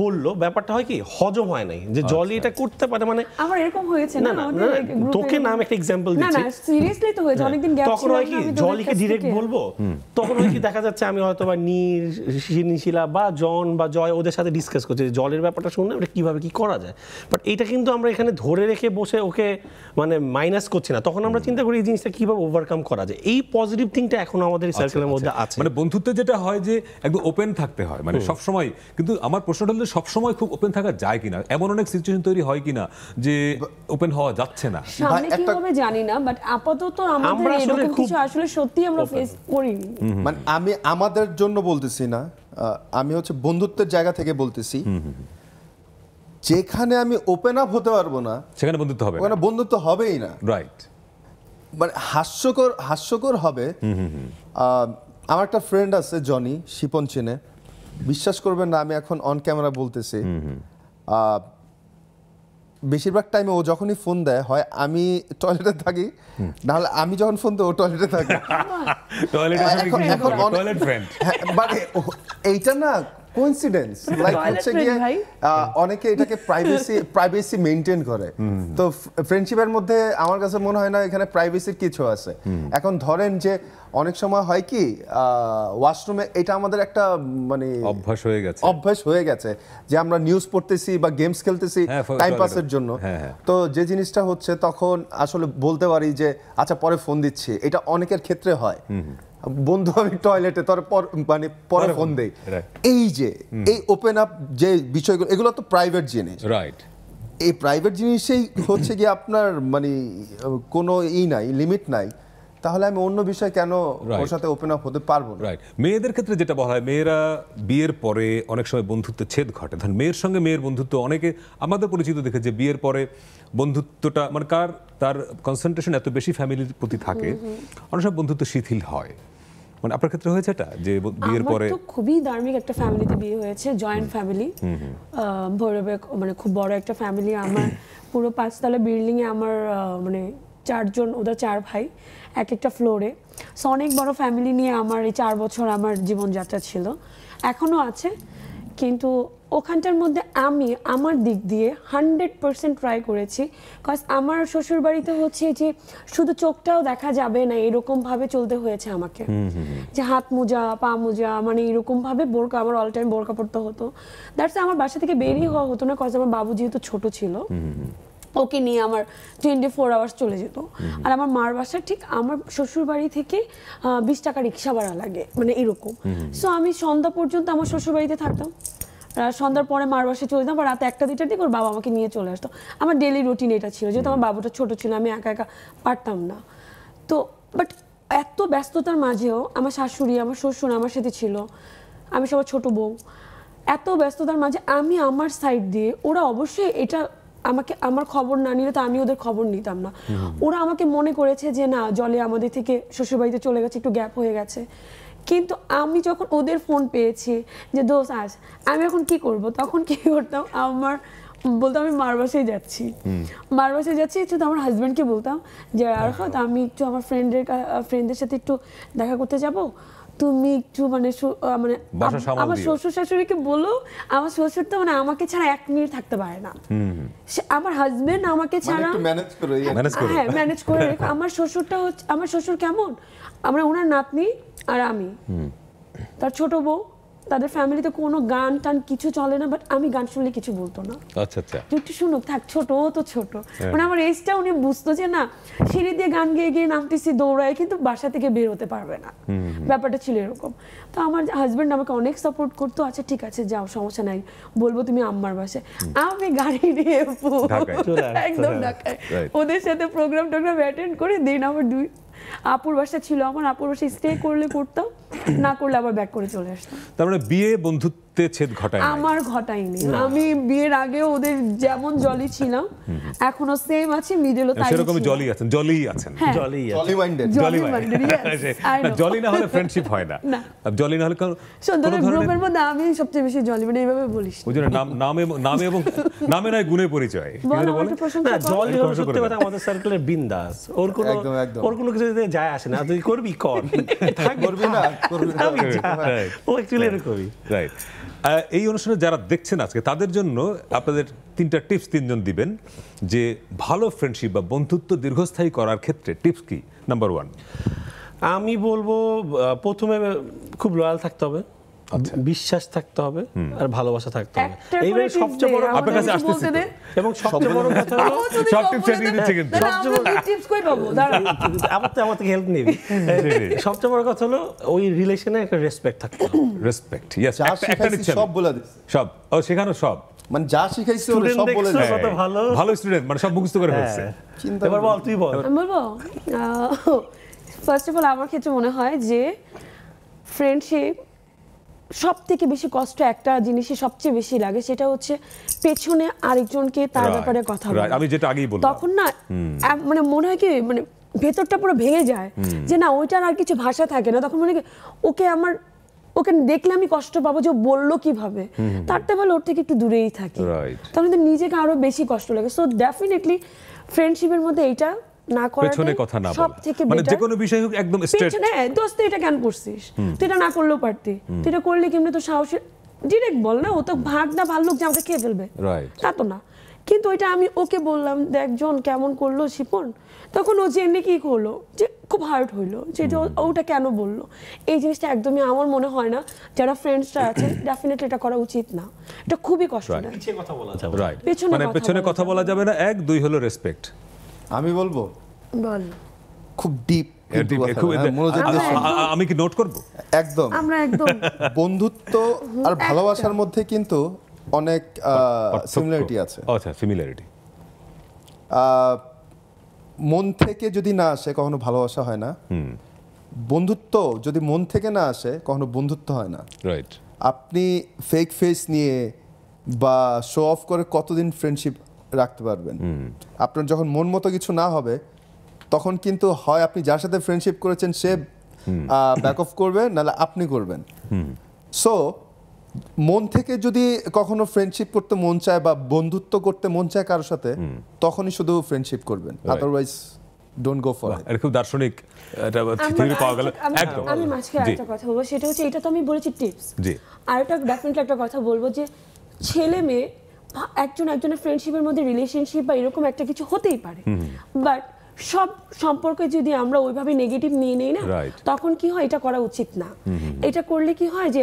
Speaker 2: বললো ব্যাপারটা হয় কি হজম হয় নাই যে জলই আচ্ছা, এটা আচ্ছা। করতে পারে আমরা
Speaker 3: এখানে
Speaker 2: ধরে রেখে বসে ওকে মানে মাইনাস করছি না তখন আমরা চিন্তা করি এই জিনিসটা
Speaker 1: কিভাবে ওভারকাম করা যায় এই পজিটিভ থিংটা এখন আমাদের সার্কেলের মধ্যে আছে মানে বন্ধুত্ব যেটা হয় যে একদম ওপেন থাকতে হয় মানে সবসময় কিন্তু আমার প্রশ্নটা হলো সবসময় খুব ওপেন থাকা যায় কিনা এমন অনেক সিচুয়েশন তৈরি হয় কিনা যে ওপেন হওয়া যাচ্ছে না সামনে কি
Speaker 3: হবে জানি না বাট আপাতত আমাদের এরকম কিছু আসলে সত্যি আমরা ফেস
Speaker 4: মানে আমি আমাদের জন্য বলতেছি না আমি হচ্ছে বন্ধুত্বের জায়গা থেকে বলতেছি যেখানে আমি ওপেন আপ হতে পারবো না সেখানে বন্ধুত্ব হবে ওখানে বন্ধুত্ব হবেই না রাইট মানে হাস্যকর হাস্যকর হবে আমার একটা ফ্রেন্ড আছে জনি শিপন চেনে বিশ্বাস করবেন না আমি এখন অন ক্যামেরা বলতেছি বেশিরভাগ টাইমে ও যখনই ফোন দেয় হয় আমি টয়লেটে থাকি নাহলে আমি যখন ফোন দেয় ও টয়লেটে থাকি হ্যাঁ, এইটা না কোইনসিডেন্স লাইক হচ্ছে কি অনেকে এটাকে প্রাইভেসি প্রাইভেসি মেইনটেইন করে তো ফ্রেন্ডশিপের মধ্যে আমার কাছে মনে হয় না এখানে প্রাইভেসির কিছু আছে এখন ধরেন যে অনেক সময় হয় কি ওয়াশরুমে এটা আমাদের একটা মানে অভ্যাস হয়ে গেছে অভ্যাস হয়ে গেছে যে আমরা নিউজ পড়তেছি বা গেমস খেলতেছি টাইম হ্যাঁ, পাসের জন্য হ্যাঁ, হ্যাঁ। তো যে জিনিসটা হচ্ছে তখন আসলে বলতে পারি যে আচ্ছা পরে ফোন দিচ্ছি এটা অনেকের ক্ষেত্রে হয় বন্ধু আমি টয়লেটে তোর মানে পরে ফোন দেই এই যে এই ওপেন আপ যে বিষয়গুলো এগুলো তো প্রাইভেট জিনিস রাইট এই প্রাইভেট জিনিসেই হচ্ছে গিয়ে আপনার মানে কোনো ই নাই লিমিট নাই তাহলে আমি অন্য বিষয়ে কেন ওর সাথে ওপেন আপ হতে পারবো রাইট
Speaker 1: মেয়েদের ক্ষেত্রে যেটা বলা হয় মেয়েরা বিয়ের পরে অনেক সময় বন্ধুত্ব ছেদ ঘটে ধরেন মেয়ের সঙ্গে মেয়ের বন্ধুত্ব অনেকে আমাদের পরিচিত দেখে যে বিয়ের পরে বন্ধুত্বটা মানে কার তার কনসেন্ট্রেশন এত বেশি ফ্যামিলির প্রতি থাকে অনেক সময় বন্ধুত্ব শিথিল হয় মানে আপনার ক্ষেত্রে হয়েছে এটা যে বিয়ের পরে তো
Speaker 3: খুবই ধার্মিক একটা ফ্যামিলিতে বিয়ে হয়েছে জয়েন্ট ফ্যামিলি ভৈরবে মানে খুব বড় একটা ফ্যামিলি আমার পুরো পাঁচতলা এ আমার মানে চারজন ওদের চার ভাই এক একটা ফ্লোরে সো অনেক বড় ফ্যামিলি নিয়ে আমার এই চার বছর আমার জীবনযাত্রা ছিল এখনো আছে কিন্তু ওখানটার মধ্যে আমি আমার দিক দিয়ে হান্ড্রেড পারসেন্ট ট্রাই করেছি কজ আমার শ্বশুর বাড়িতে হচ্ছে যে শুধু চোখটাও দেখা যাবে না এরকম ভাবে চলতে হয়েছে আমাকে যে হাত মোজা পা মোজা মানে এরকম ভাবে বোরকা আমার অল টাইম বোরকা পড়তে হতো দ্যাটস আমার বাসা থেকে বেরিয়ে হওয়া হতো না কজ আমার বাবু যেহেতু ছোট ছিল ওকে নিয়ে আমার টোয়েন্টি ফোর আওয়ার্স চলে যেত আর আমার মার বাসা ঠিক আমার শ্বশুর বাড়ি থেকে বিশ টাকা রিক্সা ভাড়া লাগে মানে এরকম সো আমি সন্ধ্যা পর্যন্ত আমার শ্বশুর বাড়িতে থাকতাম সন্ধ্যার পরে মার বাসে চলে যেতাম রাতে একটা দুইটার দিকে ওর বাবা আমাকে নিয়ে চলে আসতো আমার ডেলি রুটিন এটা ছিল যেহেতু আমার বাবুটা ছোট ছিল আমি একা একা পারতাম না তো বাট এত ব্যস্ততার মাঝেও আমার শাশুড়ি আমার শ্বশুর আমার সাথে ছিল আমি সবার ছোট বউ এত ব্যস্ততার মাঝে আমি আমার সাইড দিয়ে ওরা অবশ্যই এটা আমাকে আমার খবর না নিলে তো আমি ওদের খবর নিতাম না ওরা আমাকে মনে করেছে যে না জলে আমাদের থেকে শ্বশুরবাড়িতে চলে গেছে একটু গ্যাপ হয়ে গেছে কিন্তু আমি যখন ওদের ফোন পেয়েছি যে দোষ আস আমি এখন কি করব তখন কি করতাম আমার বলতাম আমি মারবাসে যাচ্ছি মারবাসে যাচ্ছি একটু আমার হাজব্যান্ডকে বলতাম যে আর হ্যাঁ আমি একটু আমার ফ্রেন্ডের ফ্রেন্ডের সাথে একটু দেখা করতে যাব তুমি একটু মানে মানে আমার শ্বশুর শাশুড়িকে বলো আমার শ্বশুর তো মানে আমাকে ছাড়া এক মিনিট থাকতে পারে না আমার হাজবেন্ড আমাকে মানে ছাড়া ইয়ে। হ্যাঁ ম্যানেজ করে আমার শ্বশুরটা হচ্ছে আমার শ্বশুর কেমন আমরা ওনার নাতনি আর আমি তার ছোট বউ তাদের ফ্যামিলিতে কোনো গান টান কিছু চলে না বাট আমি গান শুনলে কিছু বলতো না আচ্ছা আচ্ছা একটু শুনুক থাক ছোট তো ছোট হ্যাঁ। মানে আমার এজটা উনি বুঝতো যে না সিঁড়ি দিয়ে গান গেয়ে গিয়ে নামতেছি দৌড়ায় কিন্তু বাসা থেকে বের হতে পারবে না ব্যাপারটা ছিল এরকম তো আমার হাজব্যান্ড আমাকে অনেক সাপোর্ট করতো আচ্ছা ঠিক আছে যাও সমস্যা নাই বলবো তুমি আম্মার বাসে আমি গাড়ি নিয়ে একদম ঢাকায় ওদের সাথে প্রোগ্রাম টোগ্রাম অ্যাটেন্ড করে দিন আমার দুই আপুর বাসা ছিল আমার আপুর বাসা স্টে করলে করতাম না করলে আবার ব্যাক করে চলে আসতাম
Speaker 1: তার মানে বিয়ে বন্ধুত্ব ছেদ ঘটায়
Speaker 3: আমার ঘটায়নি আমি বিয়ের আগে ওদের যেমন জলি ছিলাম এখনো সেম মিডলও তাই জলি
Speaker 1: আছেন আছেন হ্যাঁ। জলি জলি জলি জলি না হলে ফ্রেন্ডশিপ হয় না জলি না হলে
Speaker 3: গ্রুপের মধ্যে আমি সবচেয়ে বেশি জলি মানে এইভাবে বলিস
Speaker 1: নাম নামে নামে এবং নামে নয় গুণে পরিচয় জলি হলো সত্যি কথা আমাদের সার্কেলের বিন্দাস
Speaker 2: ওর
Speaker 3: কোনো ওর
Speaker 2: কিছু যায় আসে না তুই করবি কর করবি না করবি না
Speaker 1: ও অ্যাকচুয়ালি এরকমই রাইট এই অনুষ্ঠানে যারা দেখছেন আজকে তাদের জন্য আপনাদের তিনটা টিপস তিনজন দিবেন যে ভালো ফ্রেন্ডশিপ বা বন্ধুত্ব দীর্ঘস্থায়ী করার ক্ষেত্রে টিপস কি নাম্বার ওয়ান আমি বলবো প্রথমে খুব লয়াল থাকতে হবে
Speaker 2: আচ্ছা। বিশ্বাস থাকতে হবে আর ভালোবাসা থাকতে হবে এইবার সবচেয়ে বড় আপনার কাছে আসতেছি এবং সবচেয়ে বড় কথা হলো সব টিপস দিয়ে দিচ্ছে কিন্তু
Speaker 3: টিপস কই পাবো দাঁড়াও
Speaker 2: আমার তো আমার থেকে হেল্প নেবে সবচেয়ে বড় কথা হলো ওই রিলেশনে একটা রেসপেক্ট থাকতে হবে রেসপেক্ট
Speaker 1: ইয়েস একটা নিচ্ছে সব বলে দিছে সব ও সেখানে সব মানে যা শিখাইছে
Speaker 4: ওরা সব বলে দেয়
Speaker 3: কত হ্যাঁ। ভালো ভালো
Speaker 1: স্টুডেন্ট মানে সব মুখস্থ করে ফেলছে হ্যাঁ। এবার বল তুই বল আমি
Speaker 3: বলবো ফার্স্ট অফ অল আমার ক্ষেত্রে মনে হয় যে ফ্রেন্ডশিপ সব থেকে বেশি কষ্ট একটা জিনিসে সবচেয়ে বেশি লাগে সেটা হচ্ছে পেছনে আরেকজনকে তার ব্যাপারে কথা বলা আমি যেটা আগেই বললাম তখন না মানে মনে হয় কি মানে ভেতরটা পুরো ভেঙে যায় যে না ওইটার আর কিছু ভাষা থাকে না তখন মনে হয় ওকে আমার ওকে দেখলে আমি কষ্ট পাবো যে বললো কিভাবে তার তো বলে ওর থেকে একটু দূরেই থাকি তাহলে নিজেকে আরো বেশি কষ্ট লাগে সো ডেফিনেটলি ফ্রেন্ডশিপের মধ্যে এইটা না পেছনে কথা না মানে যে কোনো
Speaker 1: বিষয় হোক একদম স্ট্রেট
Speaker 3: দোস্ত এটা কেন করছিস তুই এটা না করলেও পারতি তুই এটা করলে তো সাহস ডিরেক্ট বল না ও তো ভাগ না যে আমাকে খেয়ে ফেলবে তা তো না কিন্তু আমি ওকে বললাম দেখ জন কেমন করলো শিপন তখন ও জেনে কি করলো যে খুব হার্ট হইলো যে ওটা কেন বললো এই জিনিসটা একদমই আমার মনে হয় না যারা ফ্রেন্ডসরা আছে ডেফিনেটলি এটা করা উচিত না এটা খুবই কষ্ট
Speaker 2: পেছনে
Speaker 1: কথা বলা যাবে না এক দুই হলো রেসপেক্ট আমি বলবো
Speaker 3: বল
Speaker 4: খুব ডিপ হ্যাঁ, আচ্ছা, আমি কি নোট করব একদম আমরা একদম বন্ধুত্ব আর ভালোবাসার মধ্যে কিন্তু অনেক সিমিলারিটি আছে আচ্ছা সিমিলারিটি মন থেকে যদি না আসে কখনো ভালোবাসা হয় না বন্ধুত্ব যদি মন থেকে না আসে কখনো বন্ধুত্ব হয় না রাইট আপনি ফেক ফেস নিয়ে বা শো অফ করে কতদিন ফ্রেন্ডশিপ রাখতে পারবেন আপনার যখন মন মতো কিছু না হবে তখন কিন্তু হয় আপনি যার সাথে ফ্রেন্ডশিপ করেছেন সে ব্যাক অফ করবে নাহলে আপনি করবেন সো মন থেকে যদি কখনো ফ্রেন্ডশিপ করতে মন চায় বা বন্ধুত্ব করতে মন চায় কারোর সাথে তখনই শুধু ফ্রেন্ডশিপ করবেন আদারওয়াইজ ডোন্ট গো ফর
Speaker 1: এটা খুব দার্শনিক এটা থিওরি পাওয়া গেল একদম আমি একটা
Speaker 3: কথা বলবো সেটা হচ্ছে এটা তো আমি বলেছি টিপস জি আর একটা ডেফিনেটলি একটা কথা বলবো যে ছেলে মেয়ে একজন একজনের ফ্রেন্ডশিপের মধ্যে রিলেশনশিপ বা এরকম একটা কিছু হতেই পারে বাট সব সম্পর্কে যদি আমরা ওইভাবে নেগেটিভ নিয়ে নেই না তখন কি হয় এটা করা উচিত না এটা করলে কি হয় যে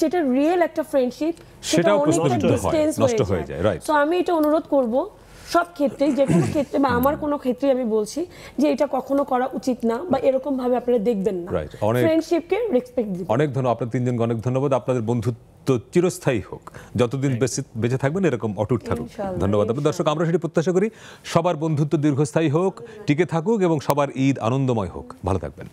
Speaker 3: যেটা রিয়েল একটা ফ্রেন্ডশিপ সেটা অনেকটা ডিস্টেন্স হয়ে যায় তো আমি এটা অনুরোধ করব সব ক্ষেত্রেই যে কোনো ক্ষেত্রে বা আমার কোনো ক্ষেত্রে আমি বলছি যে এটা কখনো করা উচিত না বা এরকম ভাবে আপনারা দেখবেন না ফ্রেন্ডশিপকে রেসপেক্ট দিন
Speaker 1: অনেক ধন্যবাদ আপনার তিনজনকে অনেক ধন্যবাদ আপনাদের বন্ধুত্ব চিরস্থায়ী হোক যতদিন বেঁচে থাকবেন এরকম অটুট থাকুক ধন্যবাদ আপনার দর্শক আমরা সেটি প্রত্যাশা করি সবার বন্ধুত্ব দীর্ঘস্থায়ী হোক টিকে থাকুক এবং সবার ঈদ আনন্দময় হোক ভালো থাকবেন